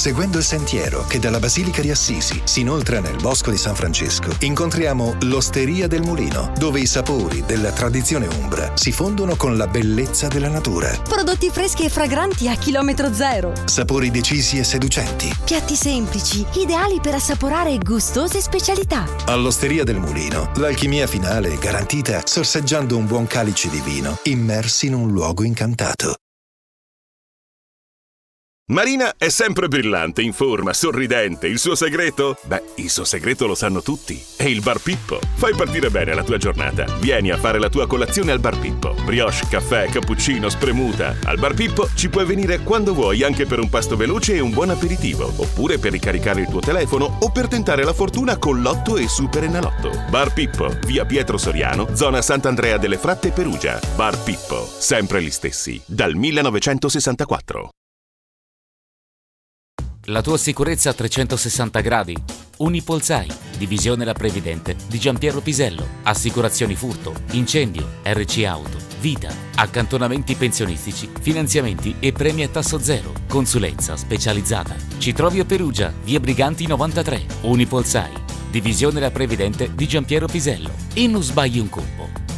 Seguendo il sentiero che dalla Basilica di Assisi si inoltra nel Bosco di San Francesco, incontriamo l'Osteria del Mulino, dove i sapori della tradizione umbra si fondono con la bellezza della natura. Prodotti freschi e fragranti a chilometro zero. Sapori decisi e seducenti. Piatti semplici, ideali per assaporare gustose specialità. All'Osteria del Mulino, l'alchimia finale è garantita sorseggiando un buon calice di vino, immersi in un luogo incantato. Marina è sempre brillante, in forma, sorridente. Il suo segreto? Beh, il suo segreto lo sanno tutti. È il Bar Pippo. Fai partire bene la tua giornata. Vieni a fare la tua colazione al Bar Pippo. Brioche, caffè, cappuccino, spremuta. Al Bar Pippo ci puoi venire quando vuoi anche per un pasto veloce e un buon aperitivo, oppure per ricaricare il tuo telefono o per tentare la fortuna con Lotto e Super Enalotto. Bar Pippo, via Pietro Soriano, zona Sant'Andrea delle Fratte, Perugia. Bar Pippo, sempre gli stessi, dal 1964. La tua sicurezza a 360 gradi. Unipolsai, divisione La Previdente di Giampiero Pisello. Assicurazioni furto, incendio, RC auto, vita, accantonamenti pensionistici, finanziamenti e premi a tasso zero. Consulenza specializzata. Ci trovi a Perugia, via Briganti 93. Unipolsai, divisione La Previdente di Giampiero Pisello. E non sbagli un colpo.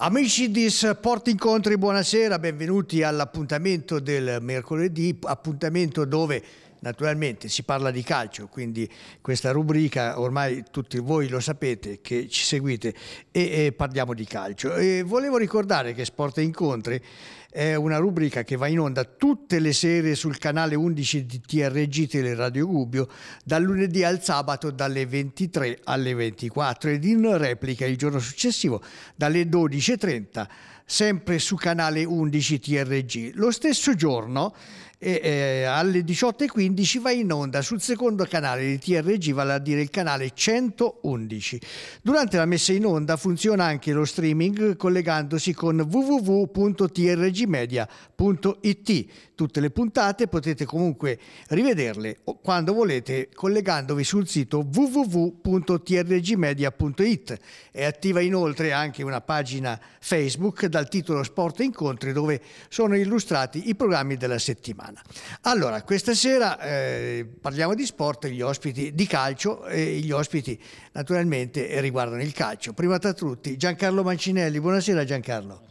Amici di Sport Incontri, buonasera, benvenuti all'appuntamento del mercoledì, appuntamento dove Naturalmente si parla di calcio, quindi questa rubrica ormai tutti voi lo sapete che ci seguite e, e parliamo di calcio. E volevo ricordare che Sport e Incontri è una rubrica che va in onda tutte le sere sul canale 11 di TRG Teleradio Gubbio dal lunedì al sabato dalle 23 alle 24 ed in replica il giorno successivo dalle 12.30 sempre su canale 11 TRG. Lo stesso giorno e eh, alle 18.15 va in onda sul secondo canale di TRG, vale a dire il canale 111. Durante la messa in onda funziona anche lo streaming collegandosi con www.trgmedia.it tutte le puntate potete comunque rivederle quando volete collegandovi sul sito www.trgmedia.it. È attiva inoltre anche una pagina Facebook dal titolo Sport e Incontri dove sono illustrati i programmi della settimana. Allora, questa sera eh, parliamo di sport, gli ospiti di calcio e gli ospiti naturalmente riguardano il calcio. Prima tra tutti Giancarlo Mancinelli, buonasera Giancarlo.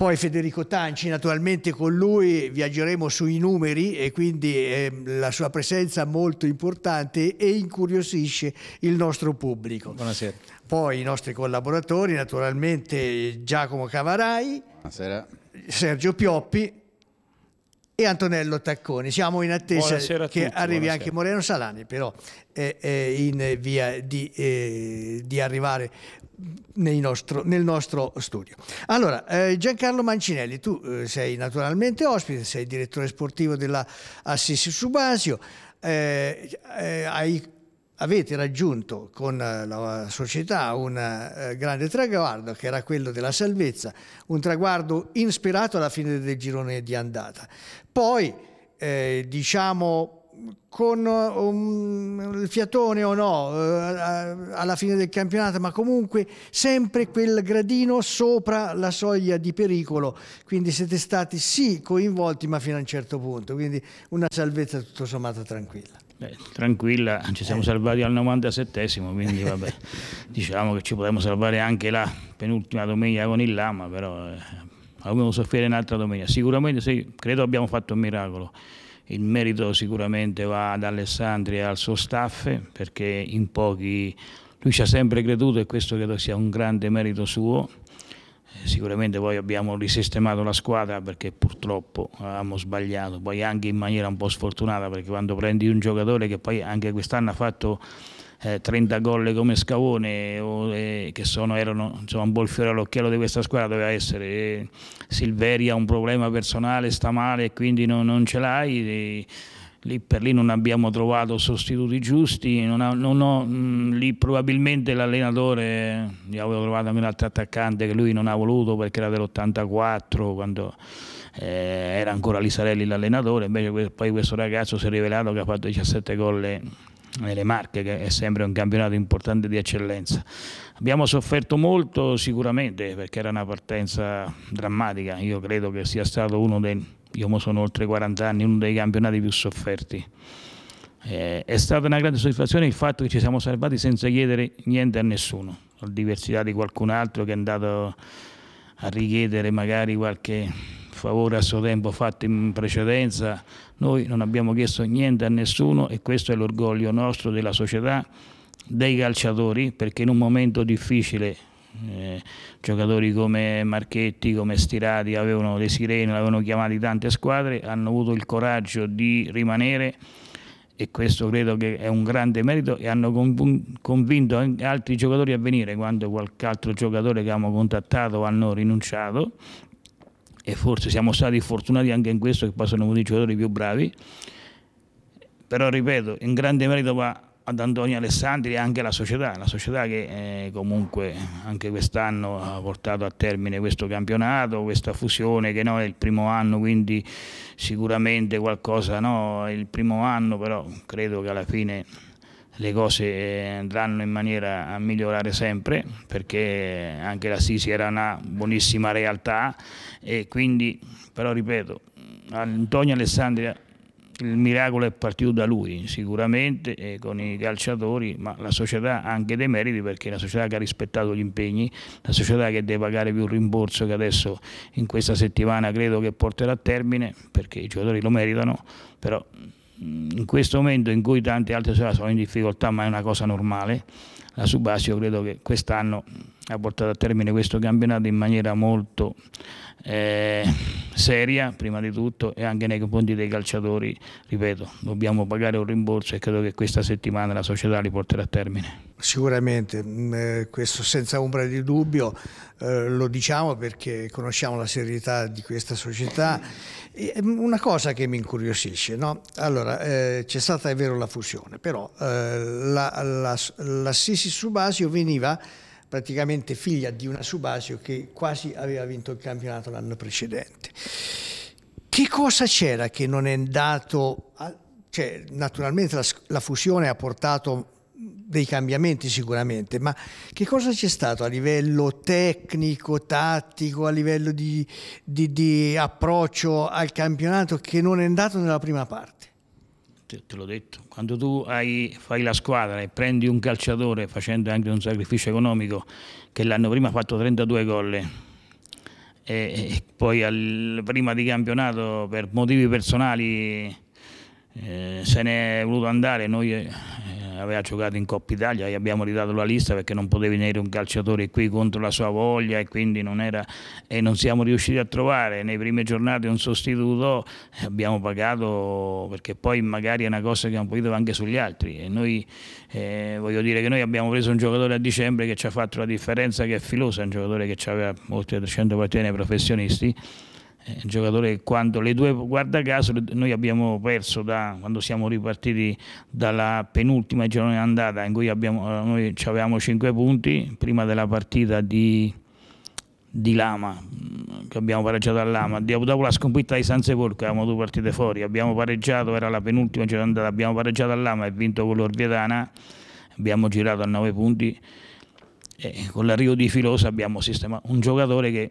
Poi Federico Tanci, naturalmente con lui viaggeremo sui numeri e quindi eh, la sua presenza è molto importante e incuriosisce il nostro pubblico. Buonasera. Poi i nostri collaboratori, naturalmente Giacomo Cavarai, Buonasera. Sergio Pioppi e Antonello Tacconi. Siamo in attesa che tutti, arrivi buonasera. anche Moreno Salani, però è, è in via di, eh, di arrivare nostro, nel nostro studio. Allora, eh, Giancarlo Mancinelli, tu eh, sei naturalmente ospite, sei direttore sportivo della Assisi Subasio, eh, eh, hai avete raggiunto con la società un eh, grande traguardo che era quello della salvezza, un traguardo inspirato alla fine del girone di andata. Poi eh, diciamo con um, il fiatone o no eh, alla fine del campionato, ma comunque sempre quel gradino sopra la soglia di pericolo. Quindi siete stati sì coinvolti, ma fino a un certo punto. Quindi una salvezza tutto sommato tranquilla. Beh, tranquilla, ci siamo eh. salvati al 97esimo, quindi vabbè, diciamo che ci potremmo salvare anche la penultima domenica con il Lama, però eh, avremmo soffrire un'altra domenica. Sicuramente sì, credo abbiamo fatto un miracolo. Il merito sicuramente va ad Alessandri e al suo staff perché in pochi lui ci ha sempre creduto e questo credo sia un grande merito suo. Eh, sicuramente poi abbiamo risistemato la squadra perché purtroppo avevamo sbagliato, poi anche in maniera un po' sfortunata perché quando prendi un giocatore che poi anche quest'anno ha fatto eh, 30 gol come Scavone, o, eh, che sono, erano insomma, un po' il fiore all'occhiello di questa squadra, doveva essere. E eh, Silveri ha un problema personale, sta male e quindi non, non ce l'hai. E, lì per lì non abbiamo trovato sostituti giusti, non ho, non ho, mh, mm, lì probabilmente l'allenatore, eh, io avevo trovato un altro attaccante che lui non ha voluto perché era dell'84 quando eh, era ancora Lisarelli l'allenatore, invece poi questo ragazzo si è rivelato che ha fatto 17 gol eh, nelle Marche, che è sempre un campionato importante di eccellenza. Abbiamo sofferto molto sicuramente perché era una partenza drammatica, io credo che sia stato uno dei, io sono oltre 40 anni, uno dei campionati più sofferti. Eh, è stata una grande soddisfazione il fatto che ci siamo salvati senza chiedere niente a nessuno, la diversità di qualcun altro che è andato a richiedere magari qualche favore a suo tempo fatto in precedenza, noi non abbiamo chiesto niente a nessuno e questo è l'orgoglio nostro della società, dei calciatori, perché in un momento difficile eh, giocatori come Marchetti, come Stirati, avevano le sirene, l'avevano chiamato tante squadre, hanno avuto il coraggio di rimanere e questo credo che è un grande merito e hanno convinto altri giocatori a venire quando qualche altro giocatore che abbiamo contattato hanno rinunciato e forse siamo stati fortunati anche in questo che poi sono uno dei giocatori più bravi, però ripeto, un grande merito va ad Antonio Alessandri e anche alla società, la società che eh, comunque anche quest'anno ha portato a termine questo campionato, questa fusione che no, è il primo anno, quindi sicuramente qualcosa no, è il primo anno, però credo che alla fine le cose andranno in maniera a migliorare sempre perché anche la Sisi era una buonissima realtà e quindi però ripeto Antonio Alessandria il miracolo è partito da lui sicuramente con i calciatori ma la società ha anche dei meriti perché è una società che ha rispettato gli impegni la società che deve pagare più un rimborso che adesso in questa settimana credo che porterà a termine perché i giocatori lo meritano però Mm, in questo momento in cui tante altre società sono in difficoltà, ma è una cosa normale, la Subasio credo che quest'anno ha portato a termine questo campionato in maniera molto eh, seria prima di tutto e anche nei confronti dei calciatori, ripeto, dobbiamo pagare un rimborso e credo che questa settimana la società li porterà a termine. Sicuramente, mm, eh, questo senza ombra di dubbio eh, lo diciamo perché conosciamo la serietà di questa società. Mm, una cosa che mi incuriosisce, no? allora, eh, c'è stata è vero la fusione, però l'assisi la, la Subasio veniva praticamente figlia di una Subasio che quasi aveva vinto il campionato l'anno precedente. Che cosa c'era che non è andato? A, cioè, naturalmente la, la fusione ha portato dei cambiamenti sicuramente, ma che cosa c'è stato a livello tecnico, tattico, a livello di, di, di approccio al campionato che non è andato nella prima parte? te, te l'ho detto, quando tu hai, fai la squadra e prendi un calciatore facendo anche un sacrificio economico che l'anno prima ha fatto 32 gol eh, e, e poi al, prima di campionato per motivi personali eh, se è voluto andare, noi eh, aveva giocato in Coppa Italia, gli abbiamo ridato la lista perché non poteva venire un calciatore qui contro la sua voglia e quindi non era e non siamo riusciti a trovare nei prime giornate un sostituto, eh, abbiamo pagato perché poi magari è una cosa che abbiamo potuto anche sugli altri e noi eh, voglio dire che noi abbiamo preso un giocatore a dicembre che ci ha fatto la differenza che è Filosa, un giocatore che aveva oltre 300 partite nei professionisti eh, il giocatore quando le due, guarda caso, noi abbiamo perso da, quando siamo ripartiti dalla penultima giornata andata in cui abbiamo, eh, noi avevamo 5 punti prima della partita di, di Lama mm, che abbiamo pareggiato a Lama dopo la sconfitta di San Sepolcro avevamo due partite fuori abbiamo pareggiato, era la penultima giornata andata abbiamo pareggiato a Lama e vinto con l'Orvietana abbiamo girato a 9 punti e con l'arrivo di Filosa abbiamo sistemato un giocatore che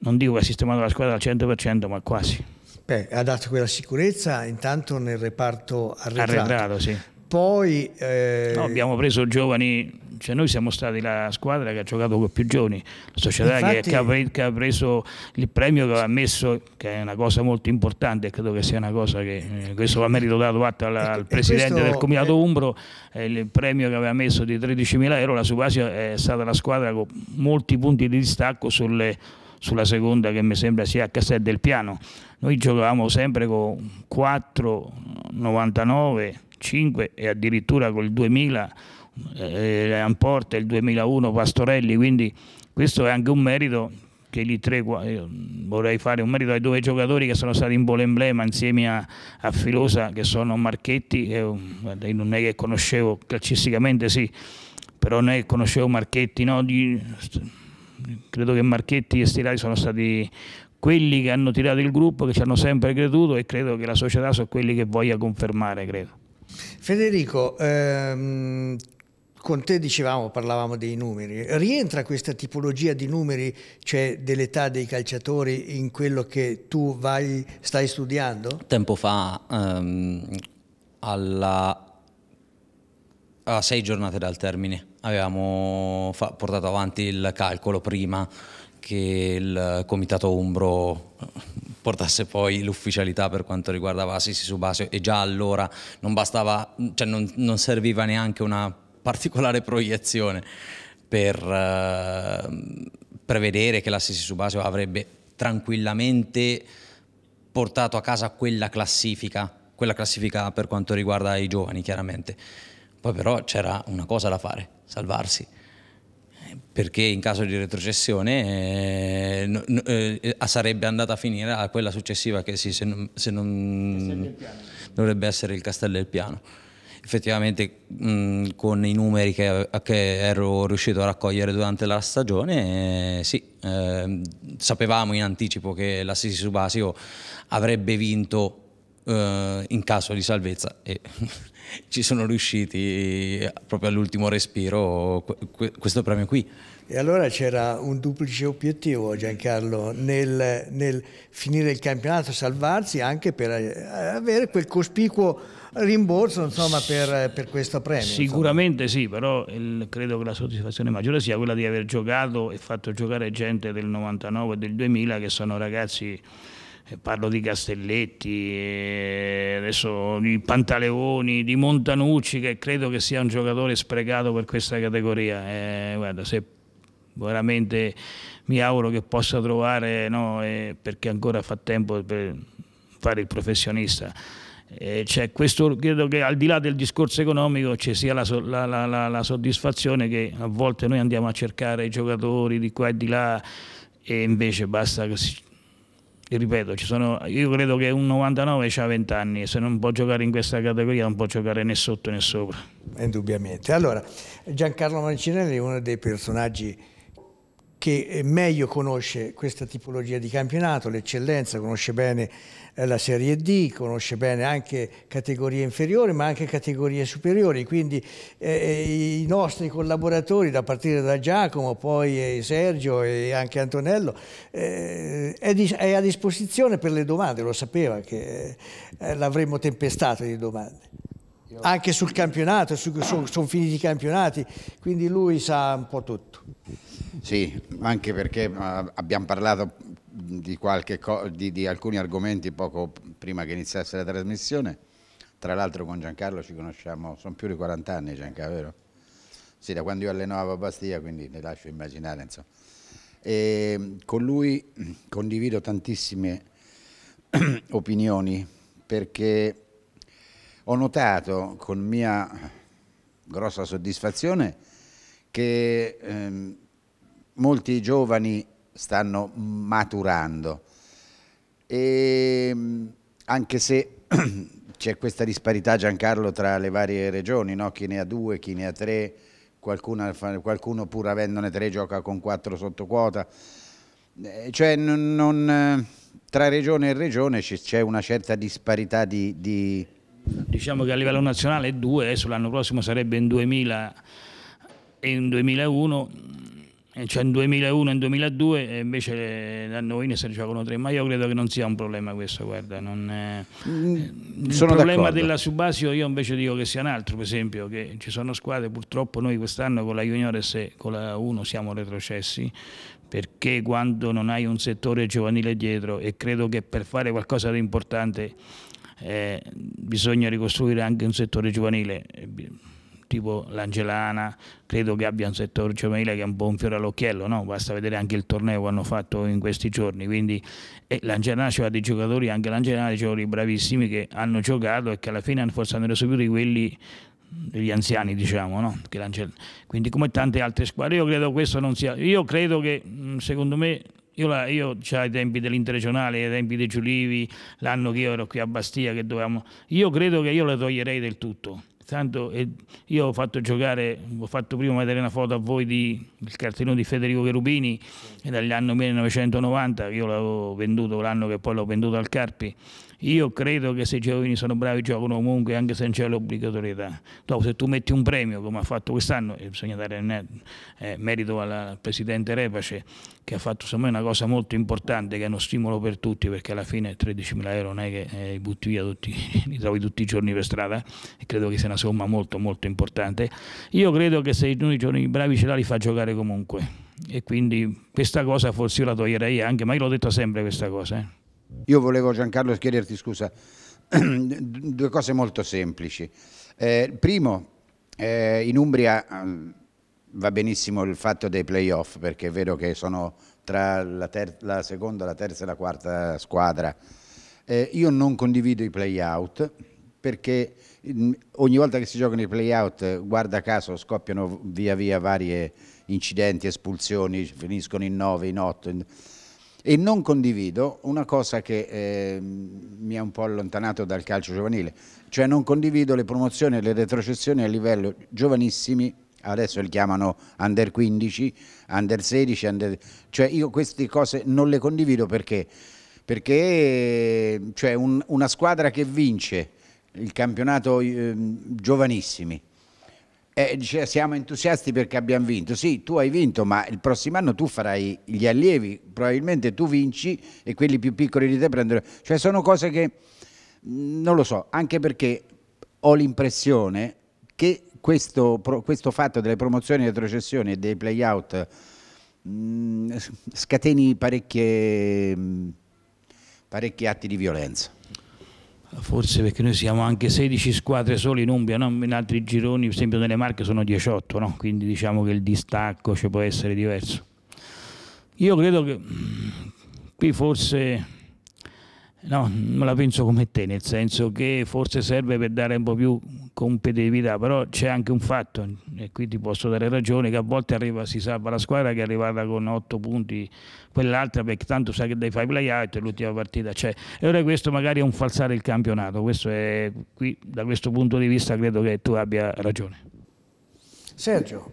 non dico che ha sistemato la squadra al 100%, ma quasi. Beh, ha dato quella sicurezza intanto nel reparto arretrato. arretrato sì. Poi... Eh... No, abbiamo preso giovani, cioè noi siamo stati la squadra che ha giocato con più giovani, la società Infatti... che, ha pre- che, ha preso il premio che ha messo, che è una cosa molto importante, credo che sia una cosa che, eh, questo va merito dato fatto alla, al presidente questo... del comitato eh... Umbro, il premio che aveva messo di 13.000 euro, la Subasio è stata la squadra con molti punti di distacco sulle sulla seconda che mi sembra sia a Castel del piano. Noi giocavamo sempre con 4, 99, 5 e addirittura col 2000 eh, eh, Amporta, il 2001 Pastorelli, quindi questo è anche un merito che lì tre vorrei fare un merito ai due giocatori che sono stati in polo emblema insieme a, a, Filosa che sono Marchetti che non è che conoscevo calcisticamente sì però non è che conoscevo Marchetti no? credo che Marchetti e Stilari sono stati quelli che hanno tirato il gruppo, che ci hanno sempre creduto e credo che la società sono quelli che voglia confermare, credo. Federico, ehm, con te dicevamo, parlavamo dei numeri, rientra questa tipologia di numeri, cioè dell'età dei calciatori, in quello che tu vai, stai studiando? Tempo fa, ehm, alla, a sei giornate dal termine, avevamo portato avanti il calcolo prima che il comitato Umbro portasse poi l'ufficialità per quanto riguardava Assisi su base e già allora non bastava, cioè non, non serviva neanche una particolare proiezione per eh, prevedere che l'Assisi su base avrebbe tranquillamente portato a casa quella classifica, quella classifica per quanto riguarda i giovani chiaramente. Poi però c'era una cosa da fare, salvarsi perché in caso di retrocessione eh, eh, sarebbe andata a finire a quella successiva che sì, se non, se non dovrebbe essere il Castel del Piano. Effettivamente mh, mm, con i numeri che, che, ero riuscito a raccogliere durante la stagione, eh, sì, ehm, sapevamo in anticipo che la Sisi Subasio avrebbe vinto eh, in caso di salvezza e ci sono riusciti proprio all'ultimo respiro questo premio qui. E allora c'era un duplice obiettivo, Giancarlo, nel, nel finire il campionato, salvarsi anche per eh, avere quel cospicuo rimborso insomma, per, per, questo premio. Sicuramente insomma. sì, però il, credo che la soddisfazione maggiore sia quella di aver giocato e fatto giocare gente del 99 e del 2000 che sono ragazzi eh, parlo di Castelletti, eh, adesso di Pantaleoni, di Montanucci che credo che sia un giocatore sprecato per questa categoria. Eh, guarda, se veramente mi auguro che possa trovare, no, eh, perché ancora fa tempo per fare il professionista. cioè, questo, credo che al di là del discorso economico ci sia la, la, la, la soddisfazione che a volte noi andiamo a cercare i giocatori di qua e di là e invece basta che ripeto, sono, io credo che un 99 ha 20 anni e se non può giocare in questa categoria non può giocare né sotto né sopra. Indubbiamente. Allora, Giancarlo Mancinelli è uno dei personaggi che meglio conosce questa tipologia di campionato, l'eccellenza, conosce bene la Serie D, conosce bene anche categorie inferiori ma anche categorie superiori, quindi eh, eh i nostri collaboratori da partire da Giacomo, poi eh, Sergio e anche Antonello eh, è, di, è, a disposizione per le domande, lo sapeva che eh, l'avremmo tempestato di domande. Anche sul campionato, su, sono finiti i campionati, quindi lui sa un po' tutto. Sì, anche perché eh, abbiamo parlato di, co- di, di, alcuni argomenti poco prima che iniziasse la trasmissione. Tra l'altro con Giancarlo ci conosciamo, sono più di 40 anni Giancarlo, vero? Sì, da quando io allenavo a Bastia, quindi ne lascio immaginare. Insomma. E ehm, con lui condivido tantissime opinioni perché ho notato con mia grossa soddisfazione che ehm, molti giovani stanno maturando. E ehm, anche se c'è questa disparità, Giancarlo, tra le varie regioni, no? chi ne ha due, chi ne ha tre, qualcuno, qualcuno pur avendone tre gioca con quattro sotto quota. Eh, cioè, non, non, eh, tra regione e regione c'è una certa disparità di, di... Diciamo che a livello nazionale è due, adesso eh, l'anno prossimo sarebbe in 2000 e in 2001 eh, cioè in 2001 e nel 2002 e eh, invece eh, da noi ne si giocano tre ma io credo che non sia un problema questo guarda non è... Mm, il Sono problema della Subasio io invece dico che sia un altro per esempio che ci sono squadre purtroppo noi quest'anno con la Juniores e con la 1 siamo retrocessi perché quando non hai un settore giovanile dietro e credo che per fare qualcosa di importante eh, bisogna ricostruire anche un settore giovanile tipo l'Angelana, credo che abbia un settore giovanile che è un buon fiore all'occhiello, no? basta vedere anche il torneo che hanno fatto in questi giorni, quindi eh, l'Angelana c'era dei giocatori, anche l'Angelana c'era dei bravissimi che hanno giocato e che alla fine forse hanno reso più di quelli degli anziani diciamo no? quindi come tante altre squadre io credo questo non sia io credo che mm, secondo me io, la, io già ai tempi dell'interregionale, ai tempi dei Giulivi, l'anno che io ero qui a Bastia, che dovevamo. Io credo che io la toglierei del tutto tanto eh, io ho fatto giocare, ho fatto prima vedere una foto a voi del cartellino di Federico Cherubini sì. dagli anni 1990, io l'avevo venduto l'anno che poi l'ho venduto al Carpi io credo che se i giovani sono bravi giocano comunque anche se non c'è l'obbligatorietà. Dopo se tu metti un premio come ha fatto quest'anno, bisogna dare eh, eh, merito al Presidente Repace che ha fatto secondo me una cosa molto importante che è uno stimolo per tutti perché alla fine 13.000 euro non è che eh, li butti via tutti, li trovi tutti i giorni per strada e credo che sia una somma molto molto importante. Io credo che se i giovani bravi ce la li fa giocare comunque e quindi questa cosa forse io la toglierei anche, ma io l'ho detto sempre questa cosa. Eh. Io volevo Giancarlo chiederti scusa, due cose molto semplici. Eh, primo, eh, in Umbria mm, va benissimo il fatto dei playoff perché vedo che sono tra la, la seconda, la terza e la quarta squadra. Eh, io non condivido i playout perché mm, ogni volta che si giocano i playout, guarda caso, scoppiano via via vari incidenti, espulsioni, finiscono in 9, in 8. E non condivido una cosa che eh, mi ha un po' allontanato dal calcio giovanile, cioè non condivido le promozioni e le retrocessioni a livello giovanissimi, adesso li chiamano under 15, under 16, under... cioè io queste cose non le condivido perché, perché cioè un, una squadra che vince il campionato eh, giovanissimi eh, dice, siamo entusiasti perché abbiamo vinto. Sì, tu hai vinto, ma il prossimo anno tu farai gli allievi, probabilmente tu vinci e quelli più piccoli di te prendono. Cioè sono cose che mm, non lo so, anche perché ho l'impressione che questo, questo fatto delle promozioni e retrocessioni e dei playout mh, mm, scateni mm, parecchi atti di violenza. Forse perché noi siamo anche 16 squadre sole in Umbria, no? in altri gironi, per esempio nelle Marche sono 18, no? quindi diciamo che il distacco ci può essere diverso. Io credo che mm, qui forse No, non la penso come te, nel senso che forse serve per dare un po' più competitività, però c'è anche un fatto, e qui ti posso dare ragione, che a volte arriva, si salva la squadra che è arrivata con 8 punti, quell'altra perché tanto sai che dai fai play out e l'ultima partita c'è. E ora questo magari è un falsare il campionato, questo è, qui, da questo punto di vista credo che tu abbia ragione. Sergio.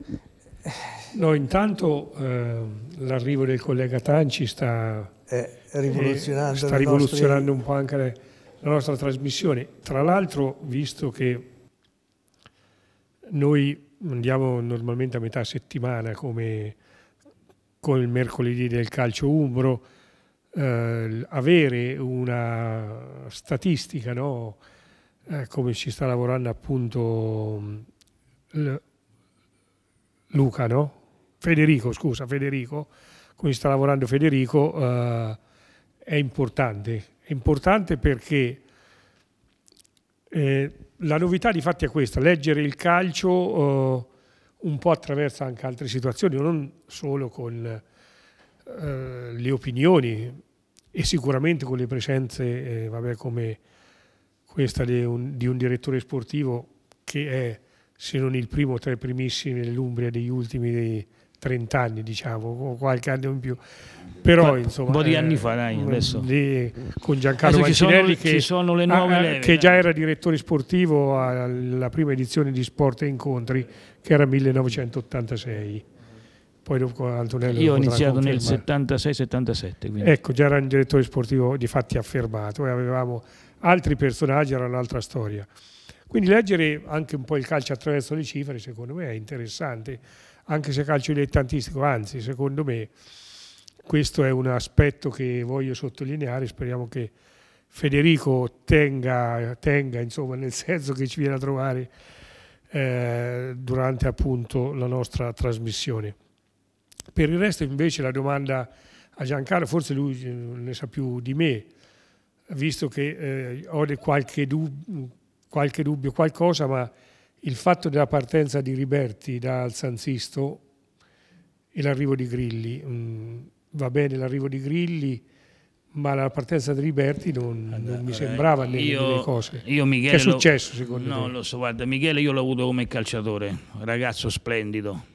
No, intanto eh, l'arrivo del collega Tanci sta eh, rivoluzionando sta rivoluzionando nostre... un po' anche le, la nostra trasmissione. Tra l'altro, visto che noi andiamo normalmente a metà settimana come con il mercoledì del calcio umbro, eh, avere una statistica, no? eh, come ci sta lavorando appunto Luca, no? Federico, scusa, Federico, come sta lavorando Federico eh, è importante. È importante perché eh, la novità di fatti è questa, leggere il calcio eh, un po' attraversa anche altre situazioni, non solo con eh, le opinioni e sicuramente con le presenze eh, vabbè, come questa di un, di un, direttore sportivo che è, se non il primo, tra i primissimi nell'Umbria degli ultimi dei, 30 anni diciamo o qualche anno in più però Qua, insomma un po' di eh, anni fa dai, mm, adesso di, con Giancarlo adesso Mancinelli che, sono, che, ah, leve, che già era direttore sportivo alla prima edizione di Sport e Incontri che era 1986 poi dopo Antonello io ho iniziato nel 76-77 ecco già era un direttore sportivo di fatti affermato e avevamo altri personaggi era un'altra storia quindi leggere anche un po' il calcio attraverso le cifre secondo me è interessante anche se calcio dilettantistico, anzi secondo me questo è un aspetto che voglio sottolineare, speriamo che Federico tenga, tenga insomma, nel senso che ci viene a trovare eh, durante appunto la nostra trasmissione. Per il resto invece la domanda a Giancarlo, forse lui eh, ne sa più di me, visto che eh, ho qualche, dub- qualche dubbio, qualcosa, ma il fatto della partenza di Riberti dal San Sisto e l'arrivo di Grilli. Mm, va bene l'arrivo di Grilli, ma la partenza di Riberti non, allora, ah, non mi eh, sembrava nelle, io, nelle cose. Io Michele che è successo lo, secondo no, te? No, lo so, guarda, Michele io l'ho avuto come calciatore, ragazzo splendido.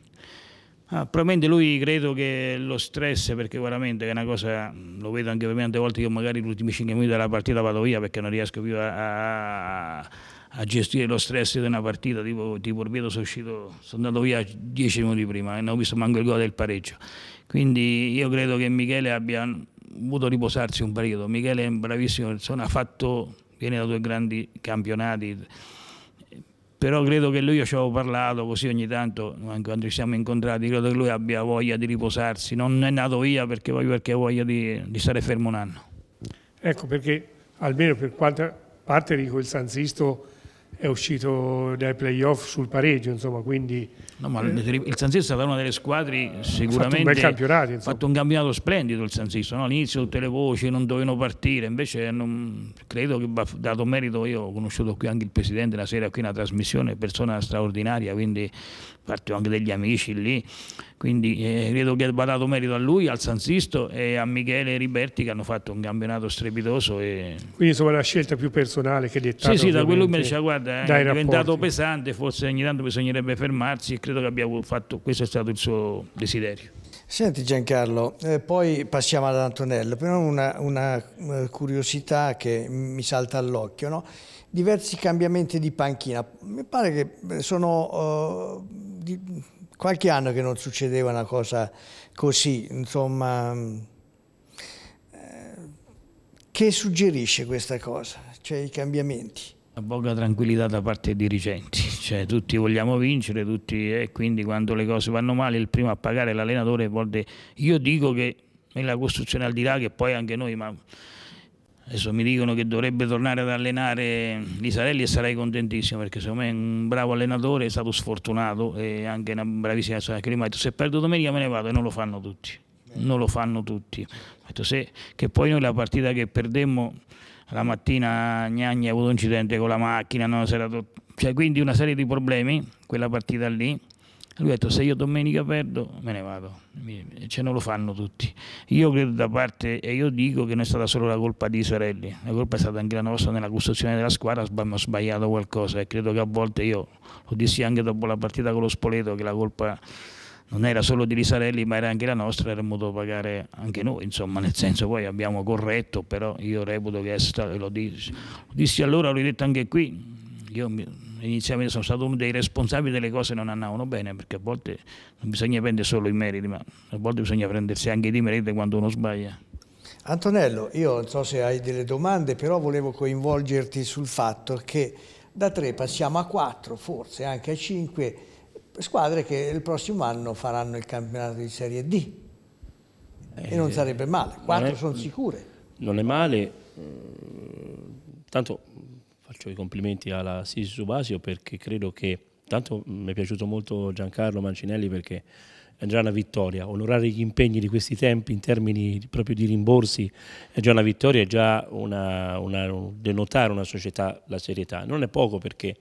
Ah, probabilmente lui credo che lo stress, perché veramente è una cosa, lo vedo anche per me tante volte, io magari gli ultimi 5 minuti della partita vado via perché non riesco più a, a a gestire lo stress di una partita, tipo, tipo Orvieto sono uscito, sono andato via dieci minuti prima e non ho visto manco il gol del pareggio. Quindi io credo che Michele abbia dovuto riposarsi un periodo. Michele è un bravissimo persona, ha fatto, viene da due grandi campionati, però credo che lui, io ci avevo parlato così ogni tanto, anche quando ci siamo incontrati, credo che lui abbia voglia di riposarsi, non è nato via perché, perché ha voglia di, di stare fermo un anno. Ecco perché, almeno per quanta parte dico il Sanzisto è uscito dai playoff sul pareggio, insomma, quindi... No, ma il San Siro è stata una delle squadre sicuramente... Ha fatto un bel fatto un campionato splendido il San Siro, no? all'inizio tutte le voci non dovevano partire, invece non... credo che dato merito, io ho conosciuto qui anche il Presidente la sera qui in una trasmissione, persona straordinaria, quindi parte anche degli amici lì, quindi eh, credo che abbia dato merito a lui, al San Sisto e a Michele Riberti che hanno fatto un campionato strepitoso. E... Quindi insomma la scelta più personale che dettata. Sì, sì, da quello che mi diceva, guarda, eh, è diventato pesante, forse ogni tanto bisognerebbe fermarsi e credo che abbia fatto, questo è stato il suo desiderio. Senti Giancarlo, eh, poi passiamo ad Antonello, però una, una eh, curiosità che mi salta all'occhio, no? diversi cambiamenti di panchina, mi pare che eh, sono... Uh, di, qualche anno che non succedeva una cosa così, insomma, mm, eh, che suggerisce questa cosa, cioè i cambiamenti? poca tranquillità da parte dei dirigenti, cioè tutti vogliamo vincere, tutti, e eh, quindi quando le cose vanno male il primo a pagare è l'allenatore, io dico che nella costruzione al di là che poi anche noi, ma Adesso mi dicono che dovrebbe tornare ad allenare Lisarelli e sarei contentissimo perché secondo me è un bravo allenatore, è stato sfortunato e anche una bravissima persona che rimasto. Se perdo domenica me ne vado e non lo fanno tutti. Non lo fanno tutti. Se, che poi noi la partita che perdemmo la mattina Gnagni ha avuto un incidente con la macchina, no? cioè, quindi una serie di problemi, quella partita lì lui ha detto se io domenica perdo me ne vado, ce cioè, ne lo fanno tutti. Io credo da parte, e io dico che non è stata solo la colpa di Sorelli, la colpa è stata anche la nostra nella costruzione della squadra, abbiamo sbagliato qualcosa e credo che a volte io, lo dissi anche dopo la partita con lo Spoleto, che la colpa non era solo di Risarelli ma era anche la nostra, avremmo dovuto pagare anche noi, insomma nel senso poi abbiamo corretto, però io reputo che è stato, lo dissi, lo dissi allora, l'ho detto anche qui, io inizialmente sono stato uno dei responsabili delle cose che non andavano bene, perché a volte non bisogna prendere solo i meriti, ma a volte bisogna prendersi anche i meriti quando uno sbaglia. Antonello, io non so se hai delle domande, però volevo coinvolgerti sul fatto che da tre passiamo a quattro, forse anche a cinque squadre che il prossimo anno faranno il campionato di Serie D. Eh, e non eh, sarebbe male, quattro sono sicure. Non è male, mm, tanto faccio i complimenti alla Sisi Subasio perché credo che, tanto mi è piaciuto molto Giancarlo Mancinelli perché è già una vittoria, onorare gli impegni di questi tempi in termini proprio di rimborsi è già una vittoria, è già una, una, denotare una società la serietà. Non è poco perché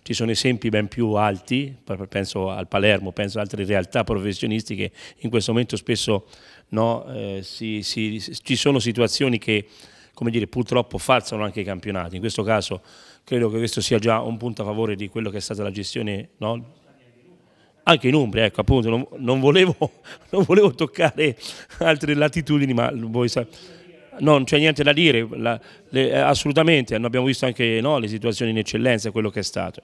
ci sono esempi ben più alti, penso al Palermo, penso ad altre realtà professionistiche, in questo momento spesso no, eh, si, si, ci sono situazioni che come dire, purtroppo falsano anche i campionati. In questo caso credo che questo sia già un punto a favore di quello che è stata la gestione no? anche in Umbria, ecco, appunto, non, non, volevo, non, volevo, toccare altre latitudini, ma voi sapete. Non c'è niente da dire, la, le, assolutamente, abbiamo visto anche no, le situazioni in eccellenza, quello che è stato.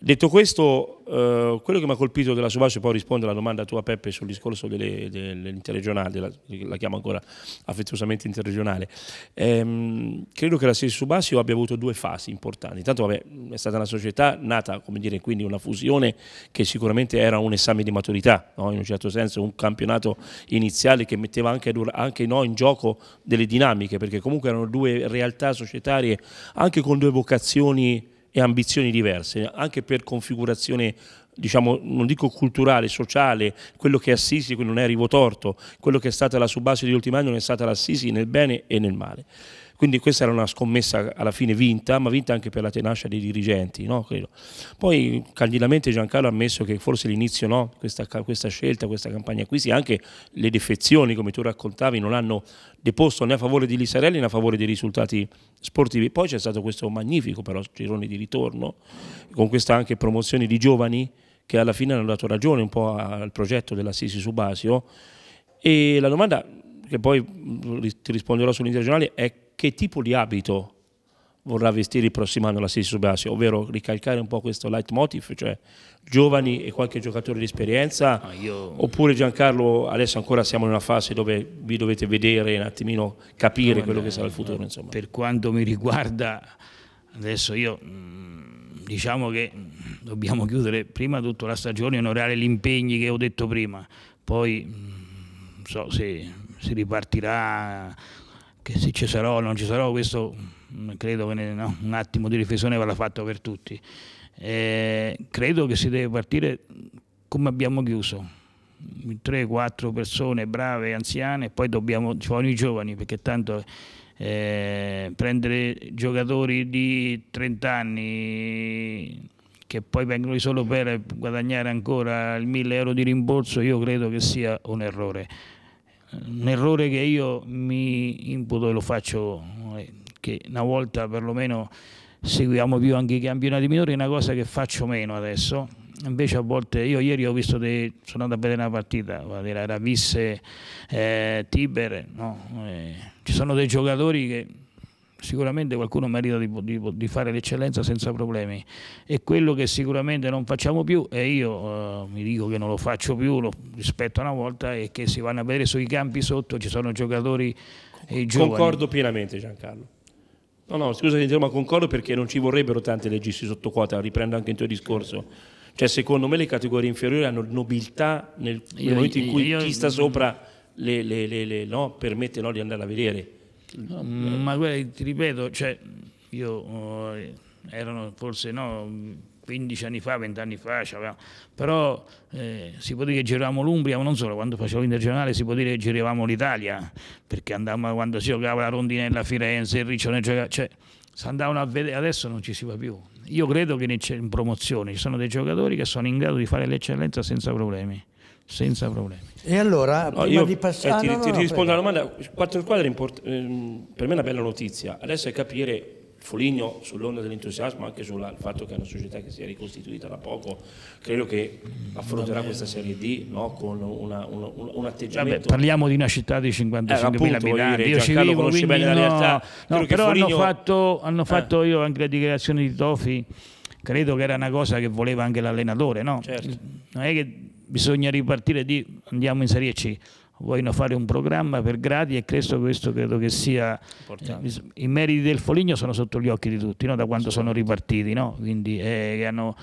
Detto questo, eh, quello che mi ha colpito della Subascio, poi rispondo alla domanda tua Peppe sul discorso dell'interregionale, della, la chiamo ancora affettuosamente interregionale, ehm, credo che la Subascio abbia avuto due fasi importanti. Intanto vabbè, è stata una società nata, come dire, quindi una fusione che sicuramente era un esame di maturità, no? in un certo senso un campionato iniziale che metteva anche, anche no, in gioco delle dinamiche, perché comunque erano due realtà societarie anche con due vocazioni e ambizioni diverse, anche per configurazione diciamo, non dico culturale, sociale, quello che è Assisi non è arrivo torto, quello che è stata la subassia di anni non è stata l'Assisi nel bene e nel male. Quindi questa era una scommessa alla fine vinta, ma vinta anche per la tenacia dei dirigenti. No? Poi candidamente Giancarlo ha ammesso che forse l'inizio no, questa, questa, scelta, questa campagna qui, anche le defezioni, come tu raccontavi, non hanno deposto né a favore di Lissarelli né a favore dei risultati sportivi. Poi c'è stato questo magnifico però girone di ritorno, con questa anche promozione di giovani che alla fine hanno dato ragione un po' al progetto della Sisi Subasio. E la domanda che poi mm, ti risponderò sull'internazionale, è che tipo di abito vorrà vestire il prossimo anno la Sisi Subasio, ovvero ricalcare un po' questo leitmotiv, cioè giovani e qualche giocatore di esperienza, ah, io... oppure Giancarlo, adesso ancora siamo in una fase dove vi dovete vedere un attimino, capire no, quello no, che eh, sarà il futuro. No, per quanto mi riguarda, adesso io mm, diciamo che mm, dobbiamo chiudere prima tutta la stagione, onorare gli impegni che ho detto prima, poi non so se si ripartirà, che se ci sarò o non ci sarò, questo mm, credo che ne, no, un attimo di riflessione vada fatto per tutti. Eh, credo che si deve partire come abbiamo chiuso. 3-4 persone brave, anziane, e poi dobbiamo, ci vogliono i giovani perché tanto eh, prendere giocatori di 30 anni che poi vengono solo per guadagnare ancora il 1000 euro di rimborso, io credo che sia un errore un errore che io mi imputo e lo faccio, eh, che una volta perlomeno seguiamo più anche i campionati minori, è una cosa che faccio meno adesso. Invece a volte, io ieri ho visto, dei, sono andato a vedere una partita, era Visse, eh, Tiber, no? eh, ci sono dei giocatori che sicuramente qualcuno merita di, di, di, fare l'eccellenza senza problemi e quello che sicuramente non facciamo più e io eh, mi dico che non lo faccio più lo, rispetto una volta è che si vanno a vedere sui campi sotto ci sono giocatori e eh, giovani concordo pienamente Giancarlo no no scusa ma concordo perché non ci vorrebbero tanti leggisti sotto quota riprendo anche il tuo discorso cioè secondo me le categorie inferiori hanno nobiltà nel, nel io, momento in cui io, chi sta sopra le, le, le, no, permette no, di andare a vedere No, mm, ma guarda, ti ripeto, cioè, io eh, erano forse no, 15 anni fa, 20 anni fa, però eh, si può dire che giravamo l'Umbria, ma non solo, quando facevo l'interregionale si può dire che giravamo l'Italia, perché andavamo quando si giocava la Rondinella a Firenze, il Riccione giocava, cioè, cioè andavano a vedere, adesso non ci si va più. Io credo che in promozione ci sono dei giocatori che sono in grado di fare l'eccellenza senza problemi, senza problemi. E allora, no, io, passare... eh, ti, ah, no, ti, no, ti rispondo alla domanda, quattro squadre import... ehm, per me è una bella notizia, adesso è capire Foligno sull'onda dell'entusiasmo, anche sul fatto che è una società che si è ricostituita da poco, credo che affronterà questa Serie D no? con una, una, un, atteggiamento. Vabbè, parliamo di una città di 55.000 eh, abitanti, io ci vivo, conosci bene no, la realtà. No, però Foligno... hanno fatto, hanno eh. fatto eh. io anche la dichiarazione di Tofi, credo che era una cosa che voleva anche l'allenatore, no? Certo. Non è che bisogna ripartire di andiamo in Serie C vogliono fare un programma per gradi e questo, questo credo che sia eh, i meriti del Foligno sono sotto gli occhi di tutti no? da quando sono ripartiti no? quindi, eh, hanno,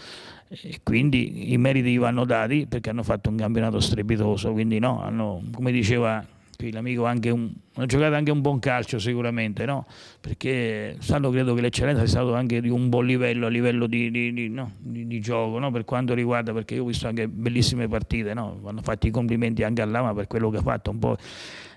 eh, quindi, i meriti gli vanno dati perché hanno fatto un campionato strepitoso quindi no? hanno, come diceva qui l'amico anche un, ha giocato anche un buon calcio sicuramente, no? perché Santo credo che l'eccellenza sia stata anche di un buon livello a livello di, di, di, no? di gioco no? per quanto riguarda, perché io ho visto anche bellissime partite, vanno fatti i complimenti anche a Lama per quello che ha fatto, un po'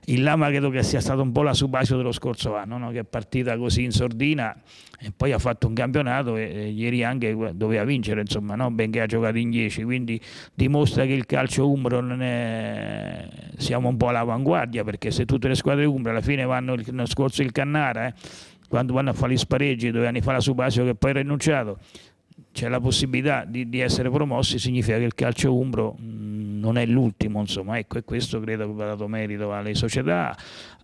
il Lama credo che sia stato un po' la Subasio dello scorso anno, no? che è partita così in sordina e poi ha fatto un campionato e, e ieri anche doveva vincere, insomma, no? benché ha giocato in 10, quindi dimostra che il calcio umbro non è... siamo un po' all'avanguardia, perché se tutte le squadre umbro alla fine vanno il, l'anno scorso il Cannara, eh? quando vanno a fare gli spareggi due anni fa la Subasio che poi ha rinunciato c'è la possibilità di, di, essere promossi, significa che il calcio umbro mh, mm, non è l'ultimo, insomma, ecco, e questo credo che va dato merito alle società,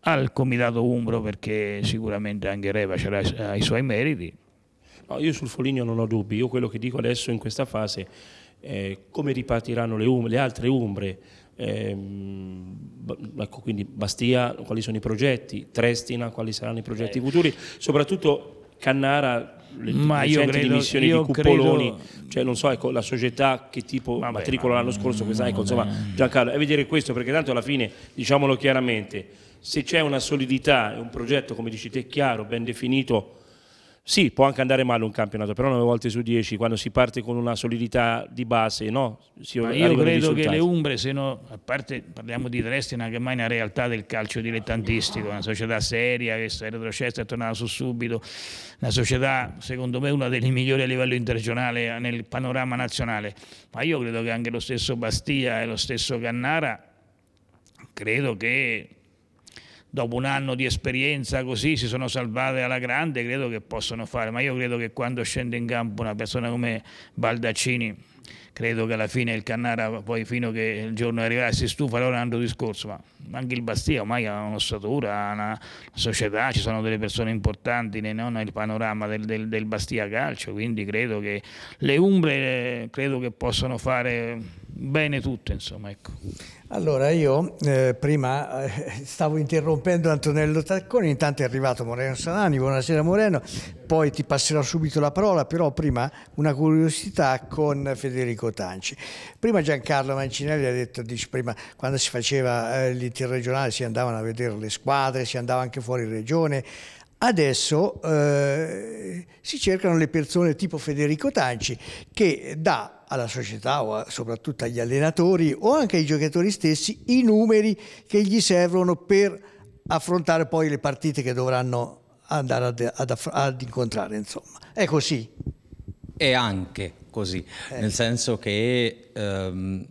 al comitato umbro, perché sicuramente anche Reva c'era i suoi meriti. No, io sul Foligno non ho dubbi, io quello che dico adesso in questa fase, è come ripartiranno le, um le altre umbre, eh, ecco, quindi Bastia, quali sono i progetti, Trestina, quali saranno i progetti eh. futuri, soprattutto Cannara le ma io credo, dimissioni io di Cuppoloni, credo... cioè non so ecco, la società che tipo vabbè, matricola l'anno scorso, mm, questa ecco, insomma eh. Giancarlo, è vedere questo perché tanto alla fine diciamolo chiaramente, se c'è una solidità e un progetto come dici te chiaro, ben definito, sì, può anche andare male un campionato, però 9 volte su 10 quando si parte con una solidità di base, no? io credo che le Umbre, se no, a parte parliamo di Dresden, che mai una realtà del calcio dilettantistico, una società seria che è retrocessa e è tornata su subito, una società secondo me una delle migliori a livello interregionale nel panorama nazionale, ma io credo che anche lo stesso Bastia e lo stesso Cannara, credo che dopo un anno di esperienza così si sono salvate alla grande, credo che possano fare, ma io credo che quando scende in campo una persona come Baldaccini, credo che alla fine il Cannara poi fino che il giorno arriverà si stufa, allora è un altro discorso, ma anche il Bastia ormai ha un'ossatura, una società, ci sono delle persone importanti no? nel panorama del, del, del Bastia Calcio, quindi credo che le Umbre eh, credo che possano fare bene tutto, insomma, ecco. Allora io eh, prima eh, stavo interrompendo Antonello Tacconi, intanto è arrivato Moreno Sanani, buonasera Moreno, poi ti passerò subito la parola, però prima una curiosità con Federico Tanci. Prima Giancarlo Mancinelli ha detto, dice prima, quando si faceva eh, l'interregionale si andavano a vedere le squadre, si andava anche fuori regione, Adesso eh, si cercano le persone tipo Federico Tanci che da alla società o a, soprattutto agli allenatori o anche ai giocatori stessi i numeri che gli servono per affrontare poi le partite che dovranno andare ad, ad, ad incontrare. Insomma, è così. È anche così, eh. nel senso che ehm,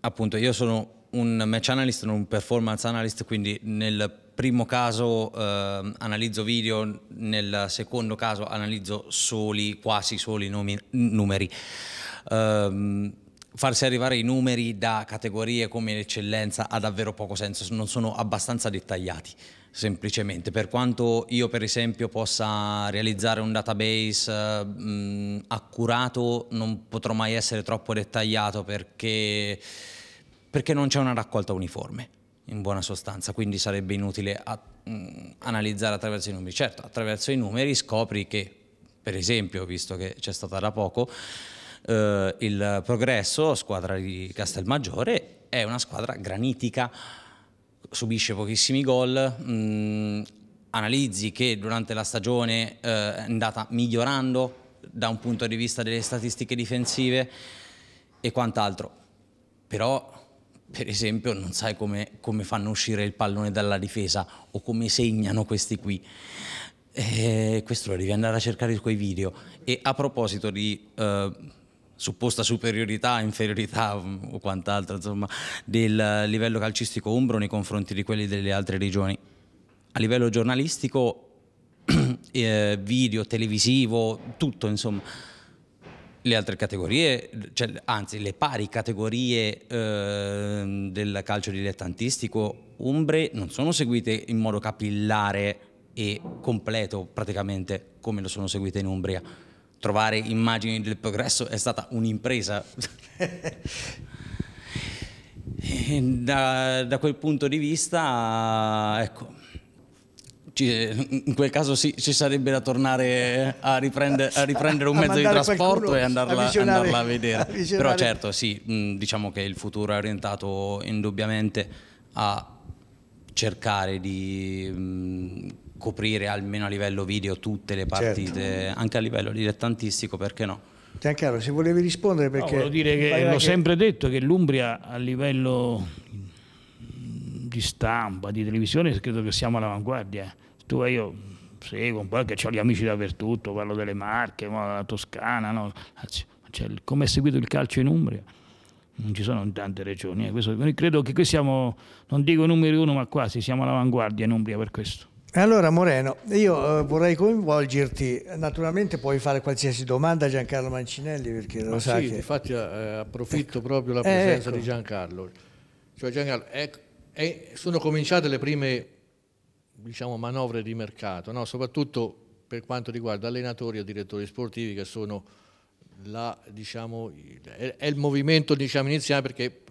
appunto io sono un match analyst, non un performance analyst, quindi nel primo caso eh, analizzo video, nel secondo caso analizzo soli, quasi soli nomi, numeri ehm, farsi arrivare i numeri da categorie come l'eccellenza ha davvero poco senso, non sono abbastanza dettagliati semplicemente. Per quanto io, per esempio, possa realizzare un database eh, accurato, non potrò mai essere troppo dettagliato perché, perché non c'è una raccolta uniforme, in buona sostanza, quindi sarebbe inutile a, mh, mm, analizzare attraverso i numeri. Certo, attraverso i numeri scopri che, per esempio, visto che c'è stata da poco, eh, il Progresso, squadra di Castelmaggiore, è una squadra granitica, subisce pochissimi gol, mh, mm, analizzi che durante la stagione eh, è andata migliorando da un punto di vista delle statistiche difensive e quant'altro. Però, per esempio, non sai come, come, fanno uscire il pallone dalla difesa o come segnano questi qui. E eh, questo lo devi andare a cercare con i video. E a proposito di... Eh, supposta superiorità, inferiorità o quant'altro insomma, del livello calcistico umbro nei confronti di quelli delle altre regioni. A livello giornalistico, eh, video, televisivo, tutto insomma. Le altre categorie, cioè, anzi le pari categorie eh, del calcio dilettantistico umbre non sono seguite in modo capillare e completo praticamente come lo sono seguite in Umbria trovare immagini del progresso è stata un'impresa. da, da, quel punto di vista, ecco, ci, in quel caso sì, ci sarebbe da tornare a, riprende, a riprendere un mezzo di trasporto e andarla, andarla a vedere. Però certo, sì, mm, diciamo che il futuro è orientato indubbiamente a cercare di mm, coprire almeno a livello video tutte le certo. partite, certo. anche a livello dilettantistico, perché no? Giancarlo, se volevi rispondere perché... No, dire che l'ho che... sempre detto che l'Umbria a livello di stampa, di televisione, credo che siamo all'avanguardia. Tu e eh, io seguo un po' che ho gli amici dappertutto, parlo delle Marche, la Toscana, no? cioè, come è seguito il calcio in Umbria? Non ci sono tante regioni. Eh. Questo, credo che qui siamo, non dico numero uno, ma quasi, siamo all'avanguardia in Umbria per questo. Allora Moreno, io eh, vorrei coinvolgerti, naturalmente puoi fare qualsiasi domanda a Giancarlo Mancinelli perché Ma lo sì, che... infatti eh, eh, approfitto ecco. proprio della presenza ecco. di Giancarlo. Cioè, Giancarlo è, sono cominciate le prime diciamo, manovre di mercato, no? soprattutto per quanto riguarda allenatori e direttori sportivi che sono la, diciamo, è, è, il movimento diciamo, iniziale perché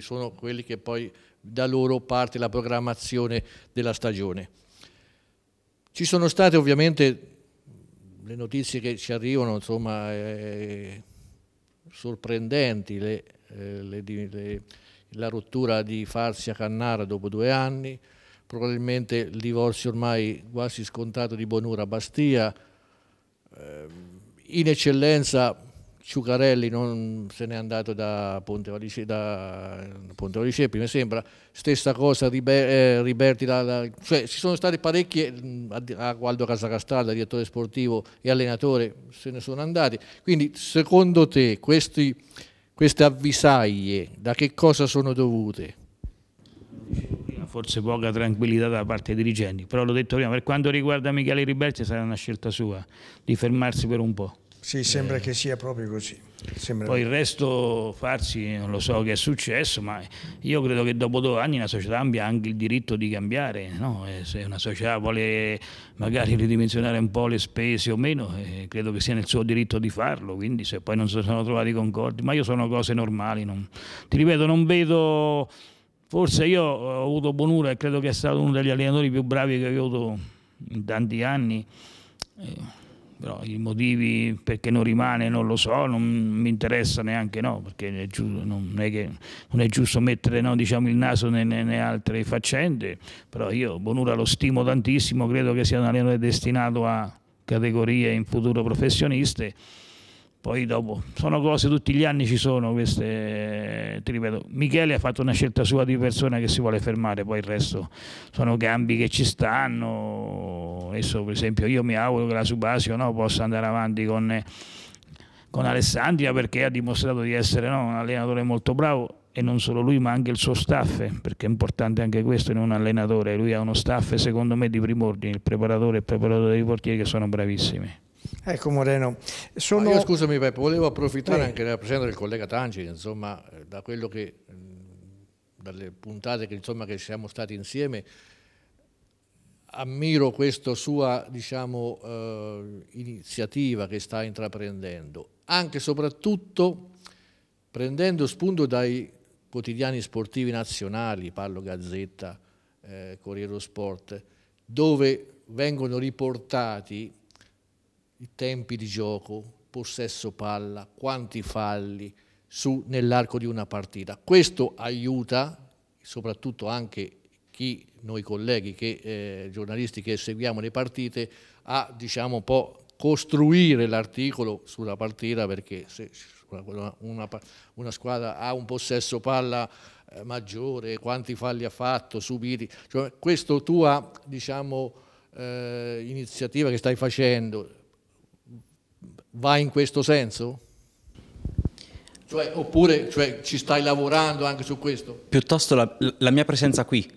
sono quelli che poi da loro parte la programmazione della stagione. Ci sono state ovviamente le notizie che ci arrivano, insomma, eh, sorprendenti, le, eh, le, le, la rottura di Farsi a Cannara dopo due anni, probabilmente il divorzio ormai quasi scontato di Bonura a Bastia, eh, in eccellenza Ciucarelli non se n'è andato da Ponte Valice, da eh, Ponte Valicepi, mi sembra, stessa cosa Riber, eh, Riberti, da, da, cioè ci sono state parecchie, mm, a Gualdo Casacastalla, direttore sportivo e allenatore, se ne sono andati. Quindi secondo te questi, queste avvisaglie da che cosa sono dovute? forse poca tranquillità da parte dei dirigenti, però l'ho detto prima, per quanto riguarda Michele Riberti sarà una scelta sua di fermarsi per un po'. Sì, sembra eh, che sia proprio così. Sembra poi il resto farsi, non lo so che è successo, ma io credo che dopo due anni la società abbia anche il diritto di cambiare, no? Eh, se una società vuole magari ridimensionare un po' le spese o meno, eh, credo che sia nel suo diritto di farlo, quindi se poi non si sono trovati concordi, ma io sono cose normali, non... ti ripeto, non vedo, forse io ho avuto Bonura e credo che è stato uno degli allenatori più bravi che ho avuto in tanti anni. Eh però i motivi perché non rimane non lo so, non mi interessa neanche no, perché è giusto, non, è che, non, è giusto mettere no, diciamo, il naso nelle altre faccende, però io Bonura lo stimo tantissimo, credo che sia un allenatore destinato a categorie in futuro professioniste poi dopo sono cose tutti gli anni ci sono queste ti ripeto Michele ha fatto una scelta sua di persona che si vuole fermare poi il resto sono cambi che ci stanno adesso per esempio io mi auguro che la Subasio no, possa andare avanti con, con Alessandria perché ha dimostrato di essere no, un allenatore molto bravo e non solo lui ma anche il suo staff perché è importante anche questo in un allenatore lui ha uno staff secondo me di prim'ordine il preparatore e il preparatore dei portieri che sono bravissimi Ecco Moreno, sono... io scusami Peppe, volevo approfittare eh. anche della presenza del collega Tangini, insomma, da quello che, dalle puntate che, insomma, che siamo stati insieme, ammiro questa sua diciamo, eh, iniziativa che sta intraprendendo, anche e soprattutto prendendo spunto dai quotidiani sportivi nazionali, parlo Gazzetta, eh, Corriere Sport, dove vengono riportati i tempi di gioco, possesso palla, quanti falli su, nell'arco di una partita. Questo aiuta soprattutto anche chi, noi colleghi, che, eh, giornalisti che seguiamo le partite, a diciamo un po' costruire l'articolo sulla partita perché se una, una, una squadra ha un possesso palla eh, maggiore, quanti falli ha fatto, subiti, cioè, questa tua diciamo, eh, iniziativa che stai facendo va in questo senso? Cioè, oppure cioè, ci stai lavorando anche su questo? Piuttosto la, la mia presenza qui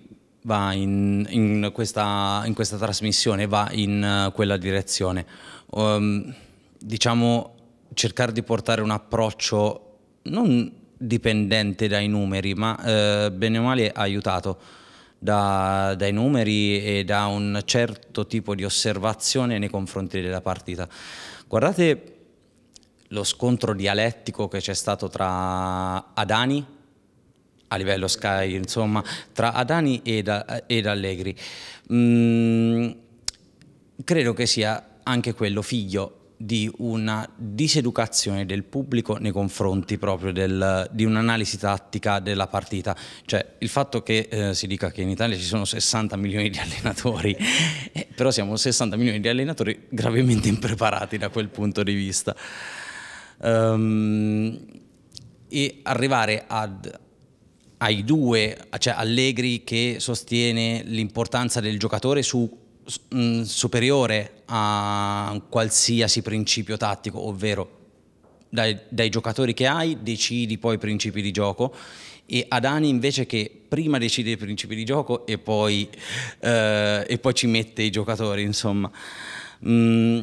va in, in, questa, in, questa, trasmissione, va in eh, quella direzione. Um, diciamo cercare di portare un approccio non dipendente dai numeri, ma eh, bene o male aiutato da, dai numeri e da un certo tipo di osservazione nei confronti della partita. Guardate lo scontro dialettico che c'è stato tra Adani, a livello Sky, insomma, tra Adani ed, ed Allegri. Mm, credo che sia anche quello figlio di una diseducazione del pubblico nei confronti proprio del, di un'analisi tattica della partita. Cioè il fatto che eh, si dica che in Italia ci sono 60 milioni di allenatori, eh, però siamo 60 milioni di allenatori gravemente impreparati da quel punto di vista. Um, e arrivare ad, ai due, cioè Allegri che sostiene l'importanza del giocatore su Mm, superiore a qualsiasi principio tattico, ovvero dai, dai, giocatori che hai decidi poi i principi di gioco e Adani invece che prima decide i principi di gioco e poi, eh, e poi ci mette i giocatori, insomma. Mm,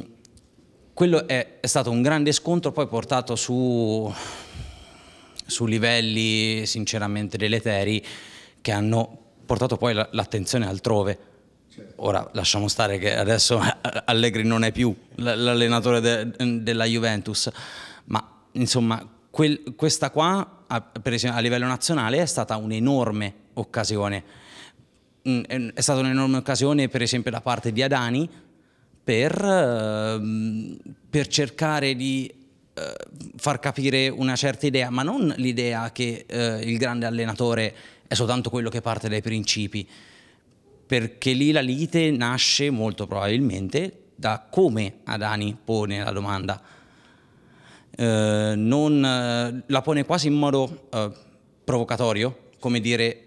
quello è, è, stato un grande scontro poi portato su, su livelli sinceramente deleteri che hanno portato poi l'attenzione altrove. Certo. Ora lasciamo stare che adesso Allegri non è più l'allenatore de, della Juventus, ma insomma quel, questa qua per esempio, a livello nazionale è stata un'enorme occasione. Mm, è stata un'enorme occasione per esempio da parte di Adani per, ehm, per cercare di eh, far capire una certa idea, ma non l'idea che eh, il grande allenatore è soltanto quello che parte dai principi, perché lì la lite nasce molto probabilmente da come Adani pone la domanda. Eh, non, eh, la pone quasi in modo eh, provocatorio, come dire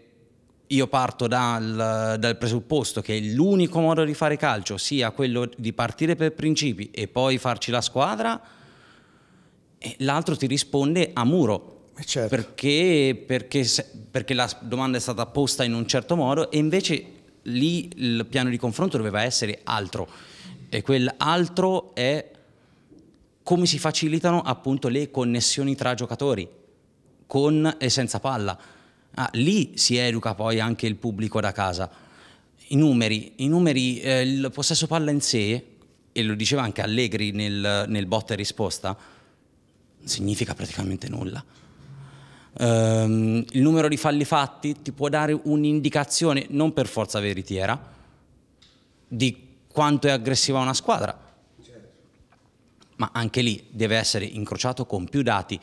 io parto dal, dal presupposto che l'unico modo di fare calcio sia quello di partire per principi e poi farci la squadra, l'altro ti risponde a muro. Eh, certo. Perché, perché, perché, la domanda è stata posta in un certo modo e invece lì il piano di confronto doveva essere altro e quell'altro è come si facilitano appunto le connessioni tra giocatori con e senza palla. Ah, lì si educa poi anche il pubblico da casa. I numeri, i numeri eh, il possesso palla in sé, e lo diceva anche Allegri nel, nel botta e risposta, significa praticamente nulla ehm, il numero di falli fatti ti può dare un'indicazione, non per forza veritiera, di quanto è aggressiva una squadra. Ma anche lì deve essere incrociato con più dati.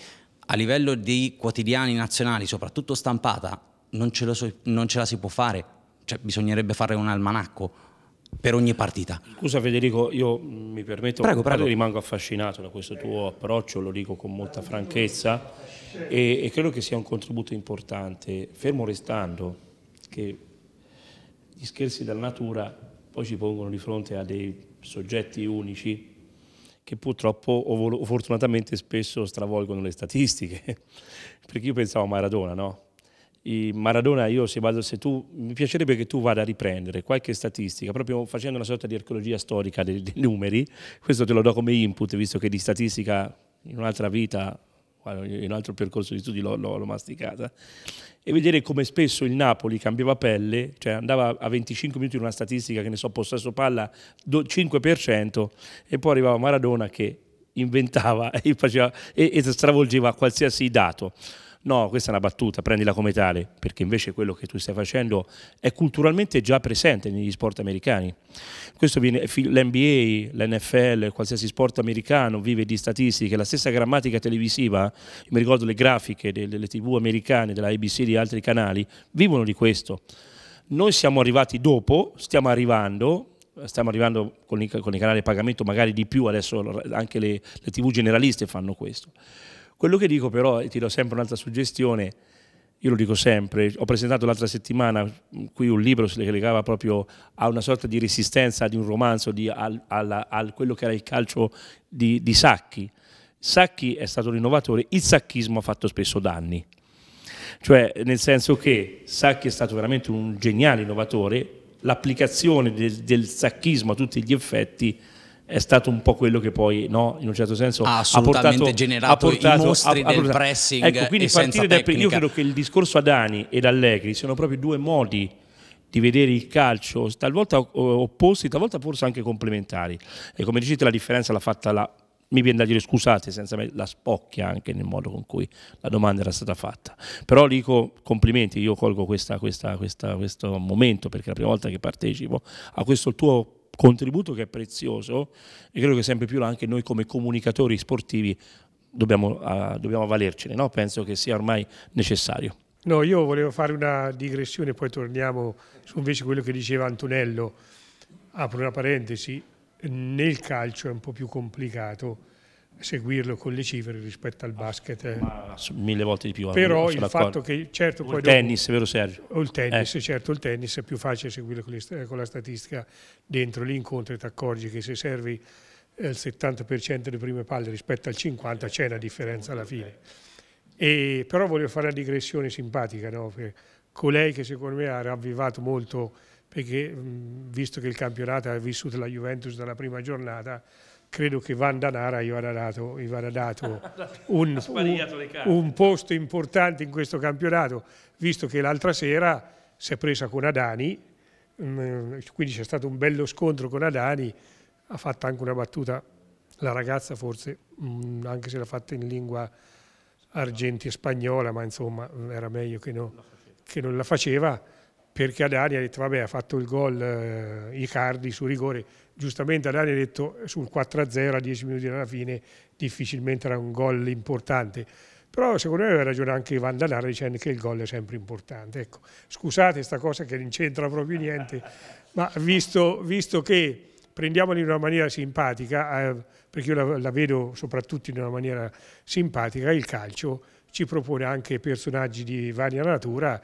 A livello di quotidiani nazionali, soprattutto stampata, non ce, so, non ce la si può fare. Cioè, bisognerebbe fare un almanacco per ogni partita. Scusa Federico, io mm, mi permetto, prego, prego. rimango affascinato da questo tuo approccio, lo dico con molta franchezza Certo. e, e, credo che sia un contributo importante, fermo restando che gli scherzi della natura poi ci pongono di fronte a dei soggetti unici che purtroppo o fortunatamente spesso stravolgono le statistiche, perché io pensavo a Maradona, no? Maradona, io se vado, se tu, mi piacerebbe che tu vada a riprendere qualche statistica, proprio facendo una sorta di archeologia storica dei, dei numeri, questo te lo do come input, visto che di statistica in un'altra vita in un altro percorso di studi l'ho, masticata, e vedere come spesso il Napoli cambiava pelle, cioè andava a 25 minuti in una statistica che ne so, possesso palla 5% e poi arrivava Maradona che inventava e, faceva, e, e stravolgeva qualsiasi dato. No, questa è una battuta, prendila come tale, perché invece quello che tu stai facendo è culturalmente già presente negli sport americani. Questo viene, l'NBA, l'NFL, qualsiasi sport americano vive di statistiche, la stessa grammatica televisiva, mi ricordo le grafiche delle tv americane, della ABC e di altri canali, vivono di questo. Noi siamo arrivati dopo, stiamo arrivando, stiamo arrivando con i, con i canali di pagamento magari di più, adesso anche le, le tv generaliste fanno questo. Quello che dico però, e ti do sempre un'altra suggestione, io lo dico sempre, ho presentato l'altra settimana mm, qui un libro che legava proprio a una sorta di resistenza di un romanzo di, quello che era il calcio di, di Sacchi. Sacchi è stato un innovatore, il sacchismo ha fatto spesso danni. Cioè, nel senso che Sacchi è stato veramente un geniale innovatore, l'applicazione del, del sacchismo a tutti gli effetti è stato un po' quello che poi no, in un certo senso ha, ha portato, generato ha portato, i mostri ha, del portato. pressing ecco, quindi partire da, io credo che il discorso Adani ed Allegri siano proprio due modi di vedere il calcio talvolta opposti, talvolta forse anche complementari e come dicete la differenza l'ha fatta la mi viene da dire scusate senza me, la spocchia anche nel modo con cui la domanda era stata fatta. Però dico complimenti, io colgo questa, questa, questa, questo momento perché è la prima volta che partecipo a questo tuo contributo che è prezioso e credo che sempre più anche noi come comunicatori sportivi dobbiamo, uh, dobbiamo avvalercene, no? penso che sia ormai necessario. No, io volevo fare una digressione, poi torniamo su invece quello che diceva Antonello, apro una parentesi, nel calcio è un po' più complicato seguirlo con le cifre rispetto al basket. Eh. Ma mille volte di più. Però il fatto che certo o poi... Il dopo, tennis, vero Sergio? O il tennis, eh. certo il tennis è più facile seguirlo con, le, con la statistica dentro gli incontri, ti accorgi che se servi eh, il 70% delle prime palle rispetto al 50% c'è una differenza alla fine. E, però voglio fare una digressione simpatica, no? colei che secondo me ha ravvivato molto, perché visto che il campionato ha vissuto la Juventus dalla prima giornata, credo che Van Danara gli vada dato, gli vada dato un, un, un, posto importante in questo campionato, visto che l'altra sera si è presa con Adani, mm, eh, quindi c'è stato un bello scontro con Adani, ha fatto anche una battuta la ragazza forse, mm, anche se l'ha fatta in lingua argenti e spagnola, ma insomma mm, era meglio che, no, che non la faceva, perché Adani ha detto vabbè ha fatto il gol eh, Icardi su rigore, giustamente Adani ha detto sul 4-0 a 10 minuti dalla fine difficilmente era un gol importante. Però secondo me aveva ragione anche Vandanara dicendo che il gol è sempre importante. Ecco, scusate questa cosa che non c'entra proprio niente, ma visto, visto che prendiamola in una maniera simpatica, eh, perché io la, la, vedo soprattutto in una maniera simpatica, il calcio ci propone anche personaggi di varia natura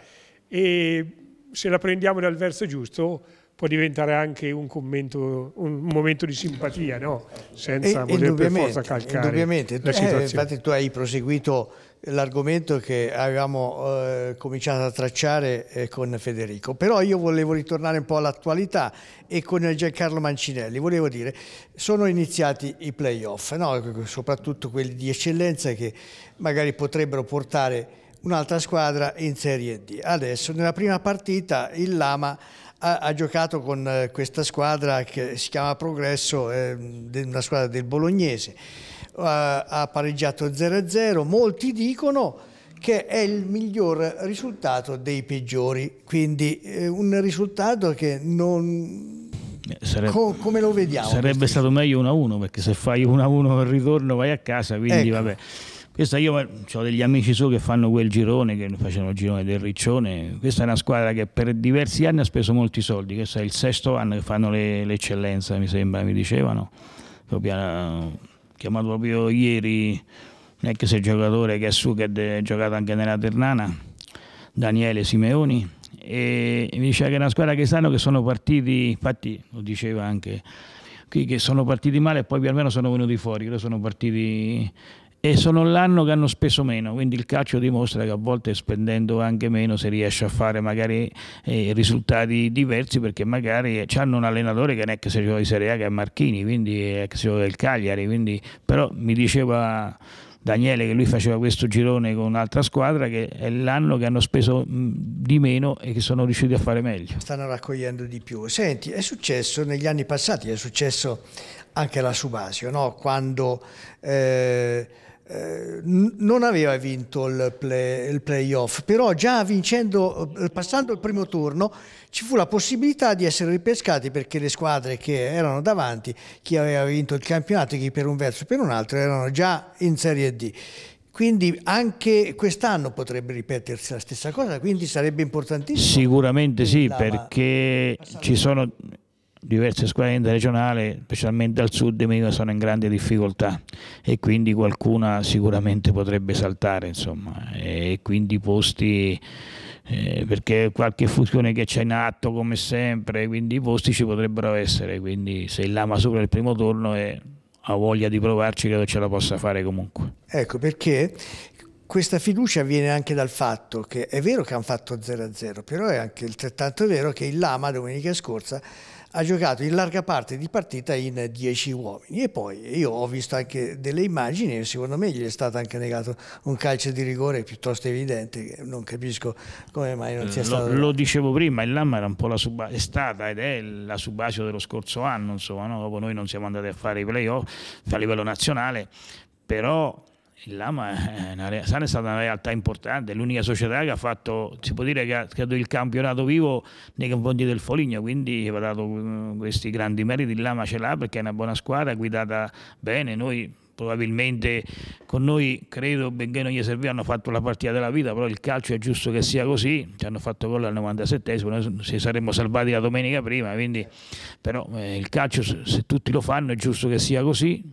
e se la prendiamo dal verso giusto può diventare anche un, commento, un momento di simpatia, no? senza e, voler per forza calcare indubbiamente. la Eh, infatti tu hai proseguito l'argomento che avevamo eh, cominciato a tracciare eh, con Federico, però io volevo ritornare un po' all'attualità e con Giancarlo Mancinelli, volevo dire, sono iniziati i playoff, no? soprattutto quelli di eccellenza che magari potrebbero portare un'altra squadra in Serie D. Adesso nella prima partita il Lama ha, ha giocato con eh, questa squadra che si chiama Progresso, eh, una squadra del Bolognese. Uh, ha pareggiato 0-0, molti dicono che è il miglior risultato dei peggiori, quindi eh, un risultato che non... Eh, sarebbe, Co come lo vediamo? Sarebbe stato meglio 1-1 perché se fai 1-1 al ritorno vai a casa, quindi ecco. vabbè. Questa io ho degli amici su che fanno quel girone, che facevano il girone del Riccione. Questa è una squadra che per diversi anni ha speso molti soldi. Questo è il sesto anno che fanno le, l'eccellenza, mi sembra, mi dicevano. Proprio, eh, chiamato proprio ieri l'ex giocatore che è su, che ha giocato anche nella Ternana, Daniele Simeoni. E mi diceva che è una squadra che sanno che sono partiti, infatti lo diceva anche qui, che sono partiti male e poi più o meno sono venuti fuori, loro sono partiti e sono l'anno che hanno speso meno, quindi il calcio dimostra che a volte spendendo anche meno si riesce a fare magari eh, risultati diversi perché magari hanno un allenatore che non è che se gioca di Serie A che è Marchini, quindi è che ex gioca del Cagliari, quindi, però mi diceva Daniele che lui faceva questo girone con un'altra squadra che è l'anno che hanno speso di meno e che sono riusciti a fare meglio. Stanno raccogliendo di più. Senti, è successo negli anni passati, è successo anche alla Subasio, no? quando... Eh eh, non aveva vinto il, play, il playoff, però già vincendo, eh, passando il primo turno ci fu la possibilità di essere ripescati perché le squadre che erano davanti, chi aveva vinto il campionato, chi per un verso e per un altro, erano già in Serie D. Quindi anche quest'anno potrebbe ripetersi la stessa cosa, quindi sarebbe importantissimo. Sicuramente sì, perché ci sono diverse squadre regionali, specialmente al sud di Mega, sono in grande difficoltà e quindi qualcuna sicuramente potrebbe saltare, insomma, e quindi posti eh, perché qualche fusione che c'è in atto come sempre, quindi i posti ci potrebbero essere, quindi se il Lama sopra il primo turno e ha voglia di provarci credo ce la possa fare comunque. Ecco perché questa fiducia viene anche dal fatto che è vero che hanno fatto 0-0, però è anche altrettanto vero che il Lama domenica scorsa ha giocato in larga parte di partita in 10 uomini e poi io ho visto anche delle immagini e secondo me gli è stato anche negato un calcio di rigore piuttosto evidente non capisco come mai non sia stato lo, lo dicevo prima il Lamma era un po' la suba- è stata ed è la subacio dello scorso anno insomma no? dopo noi non siamo andati a fare i playoff a livello nazionale però il Lama è una, Sana è stata una realtà importante, è l'unica società che ha fatto, si può dire che ha credo, il campionato vivo nei confronti del Foligno, quindi ha dato eh, questi grandi meriti, il Lama ce l'ha perché è una buona squadra, guidata bene, noi probabilmente con noi credo Bengheno e Servì hanno fatto la partita della vita però il calcio è giusto che sia così ci hanno fatto gol al 97esimo noi ci saremmo salvati la domenica prima quindi però eh, il calcio se tutti lo fanno è giusto che sia così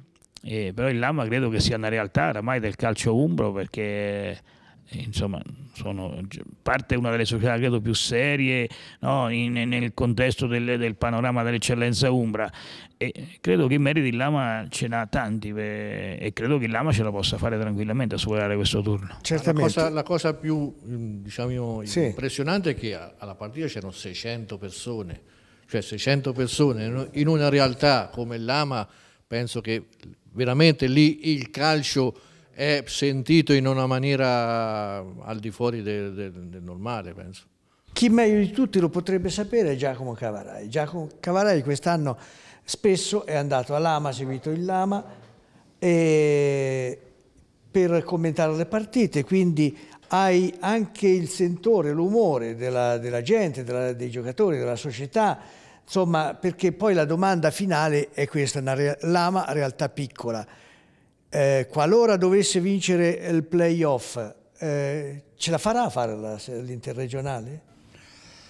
eh, però il Lama credo che sia una realtà oramai del calcio umbro perché insomma, sono parte una delle società credo più serie no? in, nel contesto del, del, panorama dell'eccellenza Umbra e credo che in merito il Lama ce n'ha tanti e credo che il Lama ce la possa fare tranquillamente a superare questo turno. Certamente. La cosa, la cosa più mm, diciamo, sì. impressionante è che alla partita c'erano 600 persone, cioè 600 persone in una realtà come il Lama penso che veramente lì il calcio è sentito in una maniera al di fuori del, del, del normale, penso. Chi meglio di tutti lo potrebbe sapere è Giacomo Cavarai. Giacomo Cavarai quest'anno spesso è andato a Lama, ha seguito il Lama, per commentare le partite, quindi hai anche il sentore, l'umore della, della, gente, della, dei giocatori, della società, Insomma, perché poi la domanda finale è questa, una re lama realtà piccola. Eh, qualora dovesse vincere il playoff, eh, ce la farà a fare l'interregionale?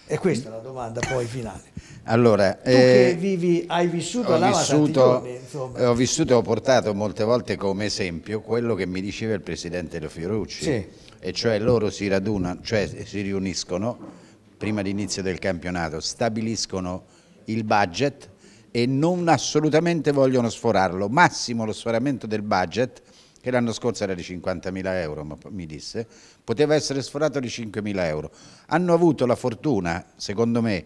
È questa la domanda poi finale. Allora, tu eh, vivi, hai vissuto ho vissuto, giorni, eh, ho vissuto e ho portato molte volte come esempio quello che mi diceva il presidente Lo Fiorucci, sì. e cioè loro si radunano, cioè si riuniscono prima dell'inizio del campionato, stabiliscono il budget e non assolutamente vogliono sforarlo. Massimo lo sforamento del budget, che l'anno scorso era di 50.000 euro, mi disse, poteva essere sforato di 5.000 euro. Hanno avuto la fortuna, secondo me,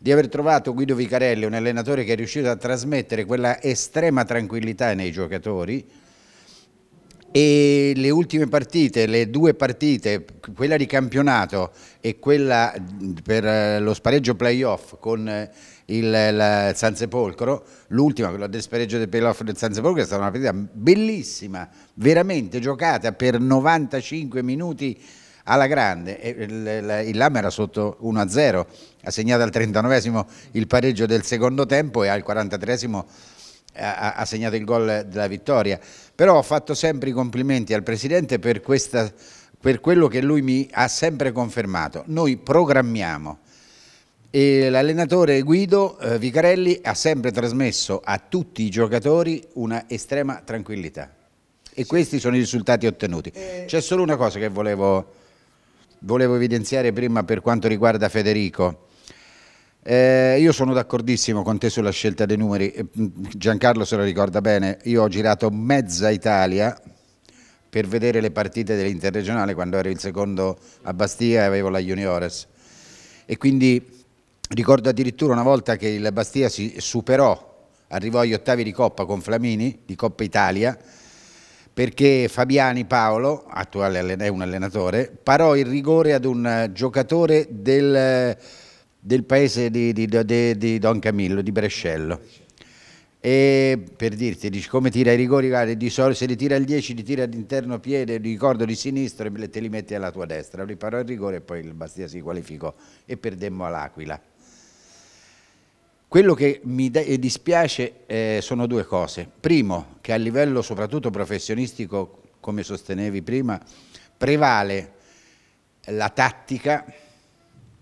di aver trovato Guido Vicarelli, un allenatore che è riuscito a trasmettere quella estrema tranquillità nei giocatori, e le ultime partite, le due partite, quella di campionato e quella per lo spareggio playoff con il, San Sepolcro, l'ultima, quella del spareggio del playoff del San Sepolcro, è stata una partita bellissima, veramente giocata per 95 minuti alla grande, il, il Lama era sotto 1-0, ha segnato al 39 il pareggio del secondo tempo e al 43 eh, ha, ha segnato il gol della vittoria, però ho fatto sempre i complimenti al Presidente per, questa, per quello che lui mi ha sempre confermato, noi programmiamo, l'allenatore Guido eh, Vicarelli ha sempre trasmesso a tutti i giocatori una estrema tranquillità e sì. questi sono i risultati ottenuti. Eh... C'è solo una cosa che volevo, volevo, evidenziare prima per quanto riguarda Federico. Eh, io sono d'accordissimo con te sulla scelta dei numeri, mm, Giancarlo se lo ricorda bene, io ho girato mezza Italia per vedere le partite dell'interregionale quando ero il secondo a Bastia e avevo la Juniores e quindi Ricordo addirittura una volta che il Bastia si superò, arrivò agli ottavi di Coppa con Flamini, di Coppa Italia, perché Fabiani Paolo, attuale è un allenatore, parò il rigore ad un giocatore del, del paese di, di, di, di, Don Camillo, di Brescello. E per dirti, dici, come tira i rigori, guarda, di solito se li tira il 10 li tira all'interno piede, ricordo di sinistra e te li metti alla tua destra. Riparò il rigore e poi il Bastia si qualificò e perdemmo all'Aquila. Quello che mi dispiace eh, sono due cose. Primo, che a livello soprattutto professionistico, come sostenevi prima, prevale la tattica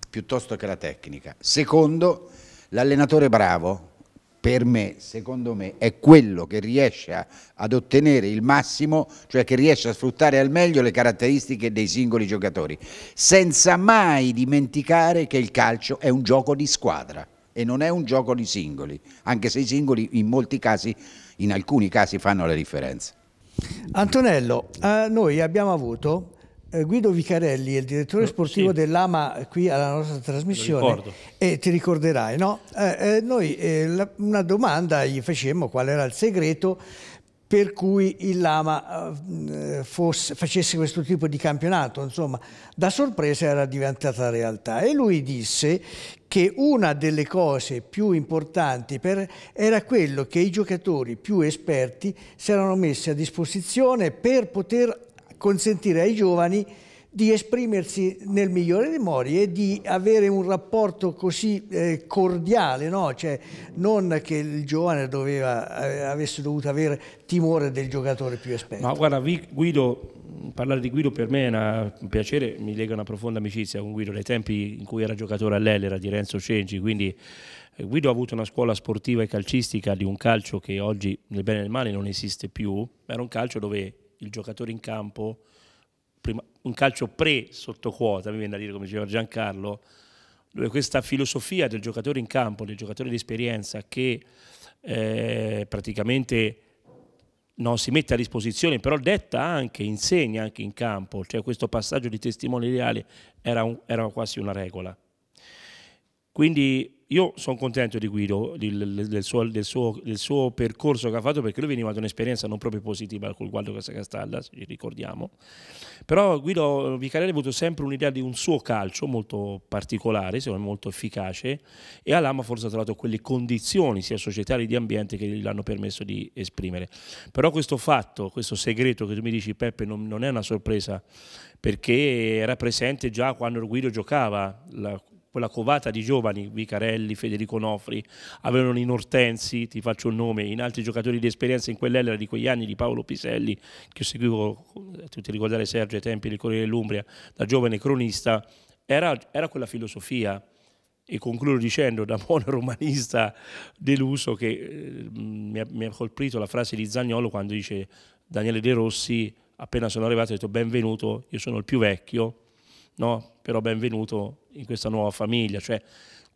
piuttosto che la tecnica. Secondo, l'allenatore bravo, per me, secondo me, è quello che riesce a, ad ottenere il massimo, cioè che riesce a sfruttare al meglio le caratteristiche dei singoli giocatori, senza mai dimenticare che il calcio è un gioco di squadra e non è un gioco di singoli, anche se i singoli in molti casi, in alcuni casi fanno la differenza. Antonello, eh, noi abbiamo avuto eh, Guido Vicarelli, il direttore sportivo sì. dell'AMA qui alla nostra trasmissione e ti ricorderai, no? Eh, eh noi eh, la, una domanda gli facemmo qual era il segreto per cui il Lama eh, fosse, facesse questo tipo di campionato, insomma, da sorpresa era diventata realtà. E lui disse che una delle cose più importanti per, era quello che i giocatori più esperti si erano messi a disposizione per poter consentire ai giovani di esprimersi nel migliore dei modi e di avere un rapporto così eh, cordiale, no? cioè, non che il giovane doveva, eh, avesse dovuto avere timore del giocatore più esperto. Ma guarda, Guido, parlare di Guido per me è una, un piacere, mi lega una profonda amicizia con Guido, dai tempi in cui era giocatore all'Ellera di Renzo Cengi, quindi eh, Guido ha avuto una scuola sportiva e calcistica di un calcio che oggi nel bene e nel male non esiste più, era un calcio dove il giocatore in campo prima, un calcio pre-sottoquota, mi viene da dire come diceva Giancarlo, dove questa filosofia del giocatore in campo, del giocatore di esperienza che eh, praticamente non si mette a disposizione, però detta anche, insegna anche in campo, cioè questo passaggio di testimone reale era, un, era quasi una regola. Quindi io sono contento di Guido, del, del, suo, del, suo, del, suo, percorso che ha fatto, perché lui veniva da un'esperienza non proprio positiva con il col Gualdo Casacastalla, ci ricordiamo. Però Guido Vicarelli ha avuto sempre un'idea di un suo calcio molto particolare, secondo me molto efficace, e all'AMA forse ha trovato quelle condizioni, sia societarie che di ambiente, che gli hanno permesso di esprimere. Però questo fatto, questo segreto che tu mi dici Peppe, non, non è una sorpresa, perché era presente già quando Guido giocava la, quella covata di giovani, Vicarelli, Federico Nofri, avevano in Ortensi, ti faccio un nome, in altri giocatori di esperienza in quell'era di quegli anni di Paolo Piselli, che seguivo, tu eh, ti ricorderai Sergio ai tempi del Corriere dell'Umbria, da giovane cronista, era, era quella filosofia e concludo dicendo da buon romanista deluso che eh, mi, ha, colpito la frase di Zagnolo quando dice Daniele De Rossi appena sono arrivato ha detto benvenuto, io sono il più vecchio no? però benvenuto in questa nuova famiglia, cioè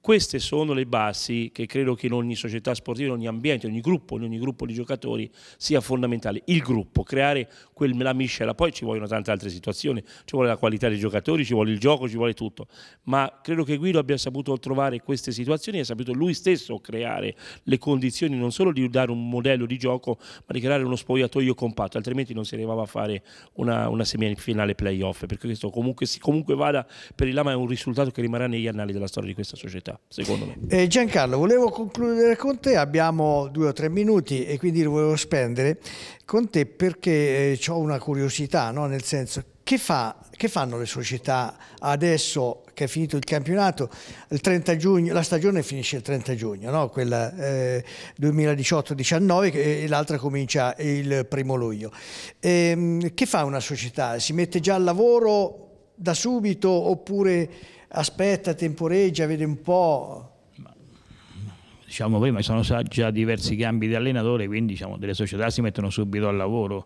queste sono le basi che credo che in ogni società sportiva, in ogni ambiente, in ogni gruppo, in ogni gruppo di giocatori sia fondamentale. Il gruppo, creare la miscela. Poi ci vogliono tante altre situazioni, ci vuole la qualità dei giocatori, ci vuole il gioco, ci vuole tutto. Ma credo che Guido abbia saputo trovare queste situazioni e ha saputo lui stesso creare le condizioni non solo di dare un modello di gioco, ma di creare uno spogliatoio compatto, altrimenti non si arrivava a fare una, una semifinale playoff. Perché questo comunque, comunque vada per il Lama è un risultato che rimarrà negli annali della storia di questa società verità, secondo me. Eh Giancarlo, volevo concludere con te, abbiamo due o tre minuti e quindi lo volevo spendere con te perché eh, ho una curiosità, no? nel senso che, fa, che fanno le società adesso che è finito il campionato, il giugno, la stagione finisce il 30 giugno, no? quella eh, 2018-19 e eh, l'altra comincia il primo luglio. E, ehm, che fa una società? Si mette già al lavoro da subito oppure aspetta, temporeggia, vede un po'. Ma, diciamo prima ci sono già diversi cambi di allenatore, quindi diciamo, delle società si mettono subito al lavoro.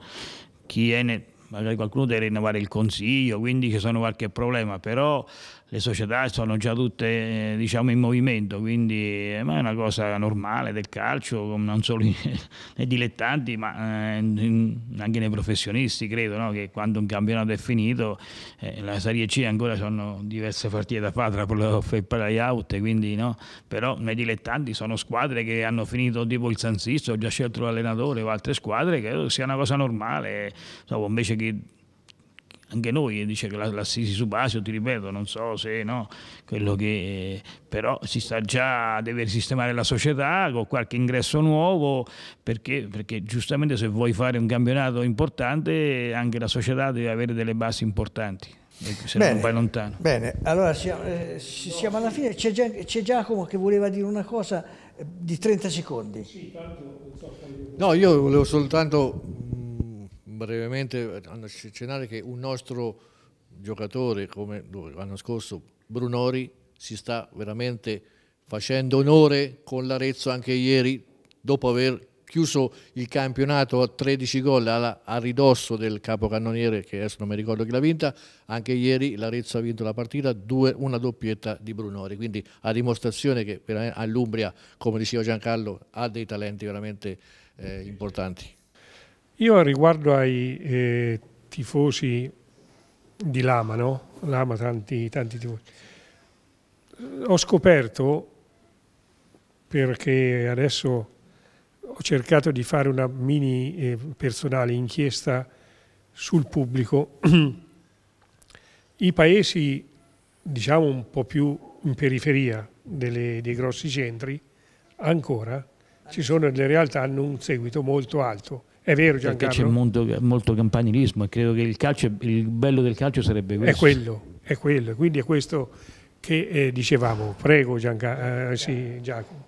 Chi è ne... magari qualcuno deve rinnovare il consiglio, quindi ci sono qualche problema, però le società sono già tutte eh, diciamo, in movimento, quindi eh, è una cosa normale del calcio, non solo nei dilettanti, ma eh, anche nei professionisti, credo, no? che quando un campionato è finito, eh, la Serie C ancora sono diverse partite da fare tra playoff e playout, quindi no? però nei dilettanti sono squadre che hanno finito tipo il San Sisto, ho già scelto l'allenatore o altre squadre, credo sia una cosa normale, so, invece che anche noi dice che l'assisi certo. su Basio, ti ripeto, non so se no, quello che però si sta già a dover sistemare la società con qualche ingresso nuovo perché, perché giustamente se vuoi fare un campionato importante anche la società deve avere delle basi importanti se bene, non vai lontano. Bene, allora siamo, eh, siamo alla fine, c'è, c'è, Giacomo che voleva dire una cosa eh, di 30 secondi. No, io volevo soltanto brevemente accennare che un nostro giocatore come l'anno scorso Brunori si sta veramente facendo onore con l'Arezzo anche ieri dopo aver chiuso il campionato a 13 gol a ridosso del capocannoniere che adesso non mi ricordo chi l'ha vinta, anche ieri l'Arezzo ha vinto la partita, due, una doppietta di Brunori, quindi a dimostrazione che all'Umbria, come diceva Giancarlo, ha dei talenti veramente eh, importanti. Io riguardo ai eh, tifosi di Lama, no? Lama tanti, tanti tifosi, ho scoperto, perché adesso ho cercato di fare una mini eh, personale inchiesta sul pubblico, i paesi diciamo un po' più in periferia delle, dei grossi centri, ancora ci sono delle realtà hanno un seguito molto alto. È vero Giancarlo. Perché c'è molto, molto campanilismo e credo che il, calcio, il bello del calcio sarebbe questo. È quello, è quello. Quindi è questo che eh, dicevamo. Prego Gianca, eh, sì, Giacomo.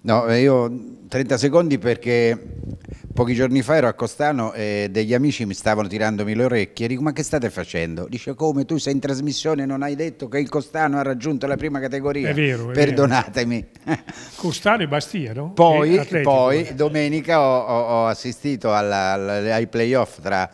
No, eh, io 30 secondi perché Pochi giorni fa ero a Costano e degli amici mi stavano tirandomi le orecchie. e Dico, ma che state facendo? Dice, come tu sei in trasmissione e non hai detto che il Costano ha raggiunto la prima categoria? È vero. È Perdonatemi. Vero. Costano e Bastia, no? Poi, e poi eh. domenica ho, ho, ho assistito alla, alla, ai playoff tra,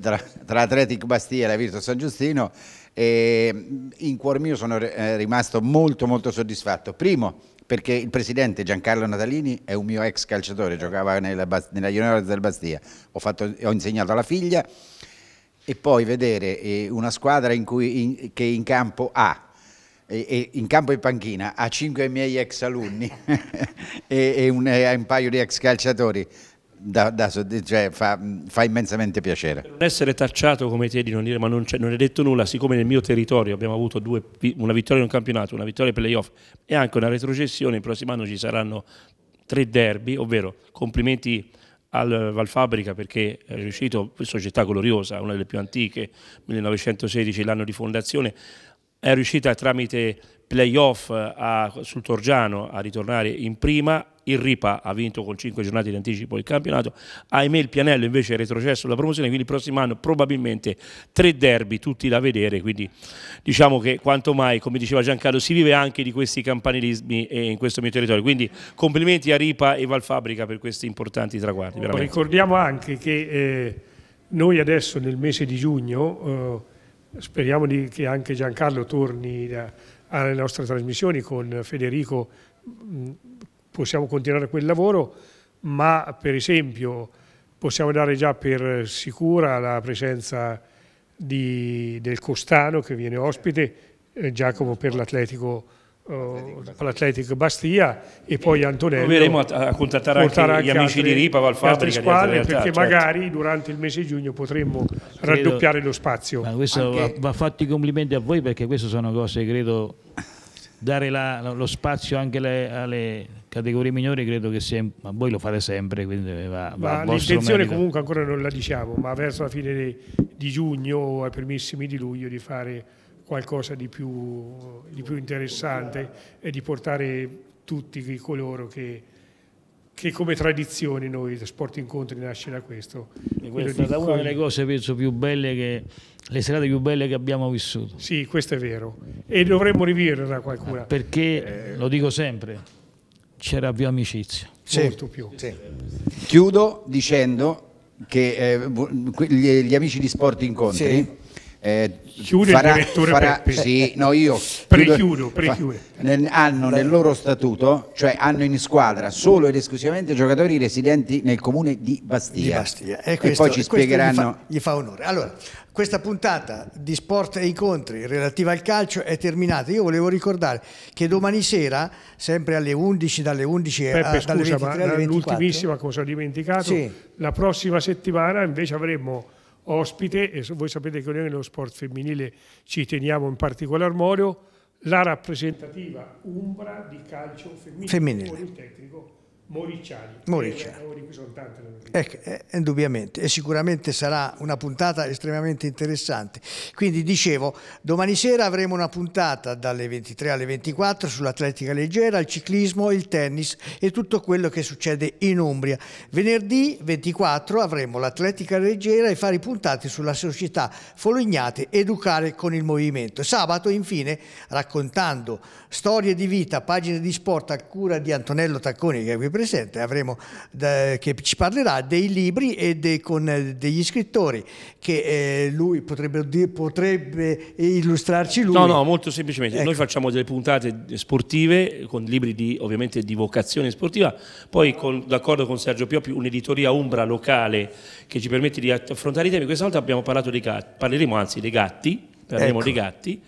tra, tra Atletic Bastia e la Virtus San Giustino e in cuor mio sono eh, rimasto molto molto soddisfatto. Primo, perché il presidente Giancarlo Natalini è un mio ex calciatore, giocava nella, nella Junior del Bastia, ho, fatto, ho, insegnato alla figlia e poi vedere eh, una squadra in cui, in, che in campo ha e in campo e panchina ha cinque miei ex alunni e, un, eh, un paio di ex calciatori da, da, cioè, fa, fa, immensamente piacere. Per non essere tacciato come te di non dire ma non, non è detto nulla, siccome nel mio territorio abbiamo avuto due, una vittoria in un campionato, una vittoria in playoff e anche una retrocessione, il prossimo anno ci saranno tre derby, ovvero complimenti al Valfabrica perché è riuscito, società gloriosa, una delle più antiche, 1916 l'anno di fondazione, è riuscita tramite playoff eh, a, sul Torgiano a ritornare in prima, il Ripa ha vinto con 5 giornate di anticipo il campionato, ahimè il Pianello invece è retrocesso alla promozione, quindi il prossimo anno probabilmente tre derby tutti da vedere, quindi diciamo che quanto mai, come diceva Giancarlo, si vive anche di questi campanilismi eh, in questo mio territorio, quindi complimenti a Ripa e Valfabrica per questi importanti traguardi. Veramente. Ricordiamo anche che eh, noi adesso nel mese di giugno, eh, speriamo di, che anche Giancarlo torni... Da, alle nostre trasmissioni con Federico mm, possiamo continuare quel lavoro, ma per esempio possiamo dare già per sicura la presenza di, del Costano che viene ospite, eh, Giacomo per l'Atletico Oh, con l'Atletico Bastia e poi Antonello proveremo a, a contattare anche, gli amici altre, di Ripa altre squadre realtà, perché certo. magari durante il mese di giugno potremmo credo, raddoppiare lo spazio ma questo anche... va, va fatto i complimenti a voi perché queste sono cose credo dare la, lo spazio anche le, alle categorie minori credo che sia ma voi lo fate sempre quindi va, va l'intenzione comunque ancora non la diciamo ma verso la fine di, di giugno o ai primissimi di luglio di fare qualcosa di più, di più interessante e di portare tutti coloro che, che come tradizione noi Sport Incontri nasce da questo. E questa è stata una delle cose penso più belle che le serate più belle che abbiamo vissuto. Sì, questo è vero e dovremmo rivivere riviverla qualcuna. Eh, perché eh, lo dico sempre, c'era più amicizia. Sì, molto più. Sì. Chiudo dicendo che eh, gli, gli, amici di Sport Incontri sì eh, Chiude farà, il direttore farà, sì, no, io prechiudo, prechiudo. Nel, hanno nel loro statuto, cioè hanno in squadra solo ed esclusivamente giocatori residenti nel comune di Bastia. Di Bastia. E, questo, e, poi ci spiegheranno. Gli fa, gli fa onore. Allora, questa puntata di sport e incontri relativa al calcio è terminata. Io volevo ricordare che domani sera, sempre alle 11, dalle 11 Peppe, a, scusa, dalle 23 alle 24. L'ultimissima cosa ho dimenticato, sì. la prossima settimana invece avremo ospite, e voi sapete che noi nello sport femminile ci teniamo in particolar modo, la rappresentativa Umbra di calcio femminile, femminile. con il tecnico Moricciani. Moricciani. Eh, ecco, eh, indubbiamente, e sicuramente sarà una puntata estremamente interessante. Quindi dicevo, domani sera avremo una puntata dalle 23 alle 24 sull'atletica leggera, il ciclismo, il tennis e tutto quello che succede in Umbria. Venerdì 24 avremo l'atletica leggera e fare i puntati sulla società Folignate Educare con il Movimento. Sabato, infine, raccontando Storie di vita, pagine di sport a cura di Antonello Tacconi che è qui presente, avremo, da, che ci parlerà dei libri e de, con degli scrittori che eh, lui potrebbe, potrebbe, illustrarci lui. No, no, molto semplicemente. Ecco. Noi facciamo delle puntate sportive con libri di, ovviamente di vocazione sportiva, poi con, d'accordo con Sergio Pioppi un'editoria Umbra locale che ci permette di affrontare i temi. Questa volta abbiamo parlato dei gatti, parleremo anzi dei gatti, parleremo ecco. dei gatti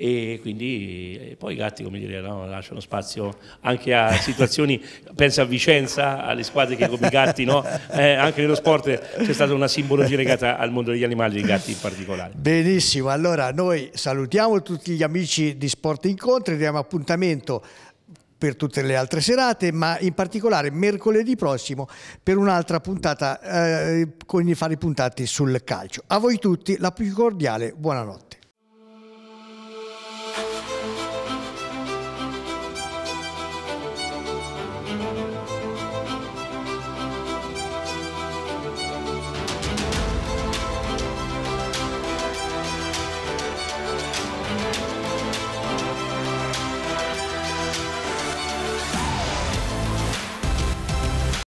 e quindi e poi i gatti come dire, no, lasciano spazio anche a situazioni, pensa a Vicenza, alle squadre che come i gatti, no? eh, anche nello sport c'è stata una simbologia legata al mondo degli animali, e dei gatti in particolare. Benissimo, allora noi salutiamo tutti gli amici di Sport Incontri, diamo appuntamento per tutte le altre serate, ma in particolare mercoledì prossimo per un'altra puntata eh, con i fari puntati sul calcio. A voi tutti la più cordiale buonanotte.